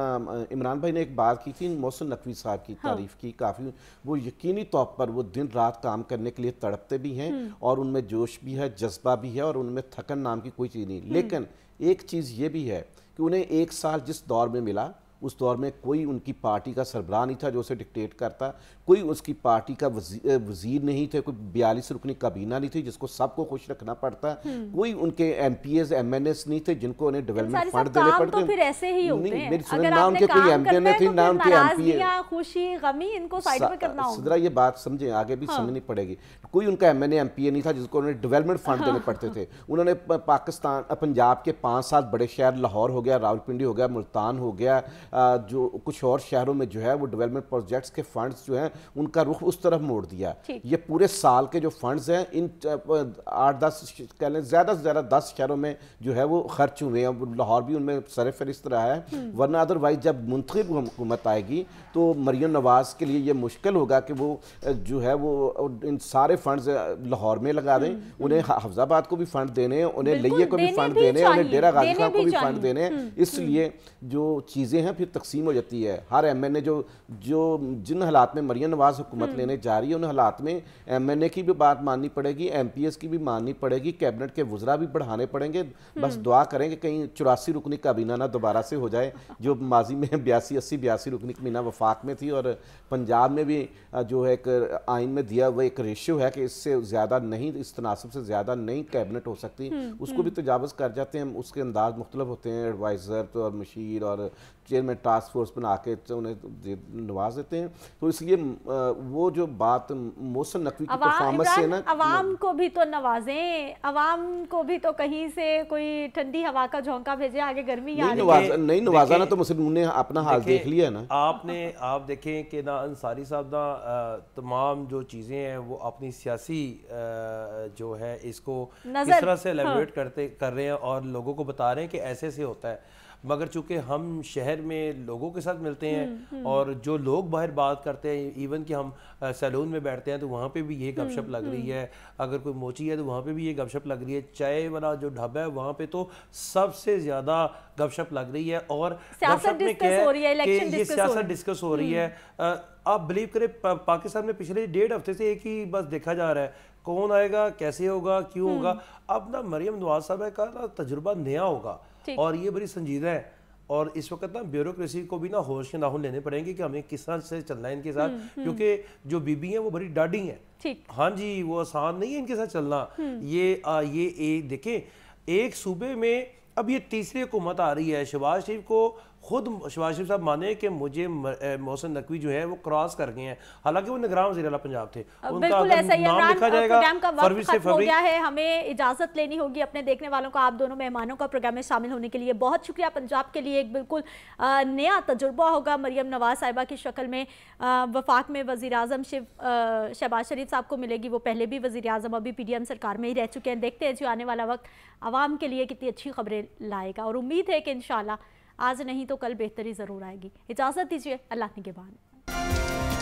इमरान भाई ने एक बात की थी मोहसिन नकवी साहब की हाँ। तारीफ की काफ़ी वो यकीनी तौर पर वो दिन रात काम करने के लिए तड़पते भी हैं हम्म। और उनमें जोश भी है जज्बा भी है और उनमें थकन नाम की कोई चीज़ नहीं लेकिन एक चीज़ ये भी है कि उन्हें एक साल जिस दौर में मिला उस दौर में कोई उनकी पार्टी का सरबराह नहीं था जो उसे डिक्टेट करता कोई उसकी पार्टी का वजीर नहीं थे कोई बयालीस रुकनी काबीना नहीं थी जिसको सबको खुश रखना पड़ता हम्म। कोई उनके M P S M N S नहीं थे जिनको उन्हें डेवलपमेंट फंड देने पड़ते तो ना उनके कोई एम एन ए ना उनके एम पी ए ये बात समझे आगे भी हाँ। समझनी पड़ेगी कोई उनका M N A M P A नहीं था जिसको उन्हें डेवलपमेंट फंड हाँ। देने पड़ते थे उन्होंने पाकिस्तान पंजाब के पाँच सात बड़े शहर लाहौर हो गया रावलपिंडी हो गया मुल्तान हो गया जो कुछ और शहरों में जो है वो डेवलपमेंट प्रोजेक्ट्स के फंड्स जो हैं उनका रुख उस तरफ मोड़ दिया ये पूरे साल के जो फंड्स हैं इन आठ दस कह लें ज़्यादा से ज़्यादा दस शहरों में जो है वो खर्च हुए हैं लाहौर भी उनमें सर फहरिस्त रहा है हम्म। वरना अदरवाइज जब मुंतब हुकूमत आएगी तो मरियम नवाज़ के लिए ये मुश्किल होगा कि वो जो है वो इन सारे फ़ंड लाहौर में लगा दें हम्म, उन्हें हम्म। हफ्जाबाद को भी फंड देने उन्हें लिये को भी फंड देने उन्हें डेरा गाजी खान को भी फंड देने हम्म, इसलिए जो चीज़ें हैं फिर तकसीम हो जाती है हर एम एन ए जो जो जिन हालात में मरियम नवाज़ हुकूमत लेने जा रही है उन हालात में एम एन ए की भी बात माननी पड़ेगी एम पी एस की भी माननी पड़ेगी कैबिनेट के वजरा भी बढ़ाने पड़ेंगे बस दुआ करें कि कहीं चौरासी रुकनी काबीना ना दोबारा से हो जाए जो माजी में बयासी अस्सी बयासी रुकनी का मीना वफा वफाक में थी और पंजाब में भी जो है एक आइन में दिया हुआ एक रेशियो है कि इससे ज़्यादा नहीं इस तनासब से ज़्यादा नहीं कैबिनेट हो सकती हम्म, उसको भी हम्म। तजावज़ कर जाते हैं उसके अंदाज मुख्तलिफ होते हैं एडवाइज़र और मशीर और चेयरमैन टास्क फोर्स बना के तो उन्हें नवाज देते हैं तो इसलिए वो जो बात मोहसन नकवी की परफॉर्मेंस से ना आवाम हाँ। को भी तो नवाजें आवाम को भी तो कहीं से कोई ठंडी हवा का झोंका भेजे आगे गर्मी नहीं नवाजा नहीं नवाजा ना तो मुस्लिम ने अपना हाल देख लिया ना आपने आप देखें कि ना अंसारी साहब ना तमाम जो चीज़ें हैं वो अपनी सियासी जो है इसको इस तरह से एलेबोरेट हाँ। करते कर रहे हैं और लोगों को बता रहे हैं कि ऐसे ऐसे होता है मगर चूंकि हम शहर में लोगों के साथ मिलते हैं हम्म, हम्म। और जो लोग बाहर बात करते हैं इवन कि हम सैलून में बैठते हैं तो वहाँ पे भी ये हम्म, गपशप लग रही है अगर कोई मोची है तो वहाँ पे भी ये गपशप लग रही है चाय वाला जो ढाबा है वहाँ पे तो सबसे ज़्यादा गपशप लग रही है और गपशप सियासत डिस्कस हो रही है आप बिलीव करें पाकिस्तान में पिछले डेढ़ हफ्ते से एक ही बस देखा जा रहा है कौन आएगा कैसे होगा क्यों होगा अब ना मरियम नवाज साहब का ना तजुर्बा नया होगा और ये बड़ी संजीदा है और इस वक्त ना ब्यूरोक्रेसी को भी ना होश के नाहुल लेने पड़ेंगे कि हमें किस तरह से चलना है इनके साथ हम्म, हम्म। क्योंकि जो बीबी है वो बड़ी डाडी है हाँ जी वो आसान नहीं है इनके साथ चलना हम्म। ये आ, ये ए, देखें एक सूबे में अब ये तीसरी हुकूमत आ रही है शहबाज शरीफ को खुद शबाज शरीफ साहब माने कि मुझे मोहसिन नकवी जो है वो क्रॉस कर गए हैं हालांकि वो निगरान वजी अला पंजाब थे हमें इजाजत लेनी होगी अपने देखने वालों को आप दोनों मेहमानों का प्रोग्राम में शामिल होने के लिए बहुत शुक्रिया पंजाब के लिए एक बिल्कुल नया तजुर्बा होगा मरियम नवाज साहिबा की शक्ल में वफाक में वजीर अजम शिव शहबाज शरीफ साहब को मिलेगी वो पहले भी वजी अजम अभी पी डी एम सरकार में ही रह चुके हैं देखते हैं जो आने वाला वक्त आवाम के लिए कितनी अच्छी खबरें लाएगा और उम्मीद है कि इन आज नहीं तो कल बेहतरी ज़रूर आएगी इजाज़त दीजिए अल्लाह ने के बाद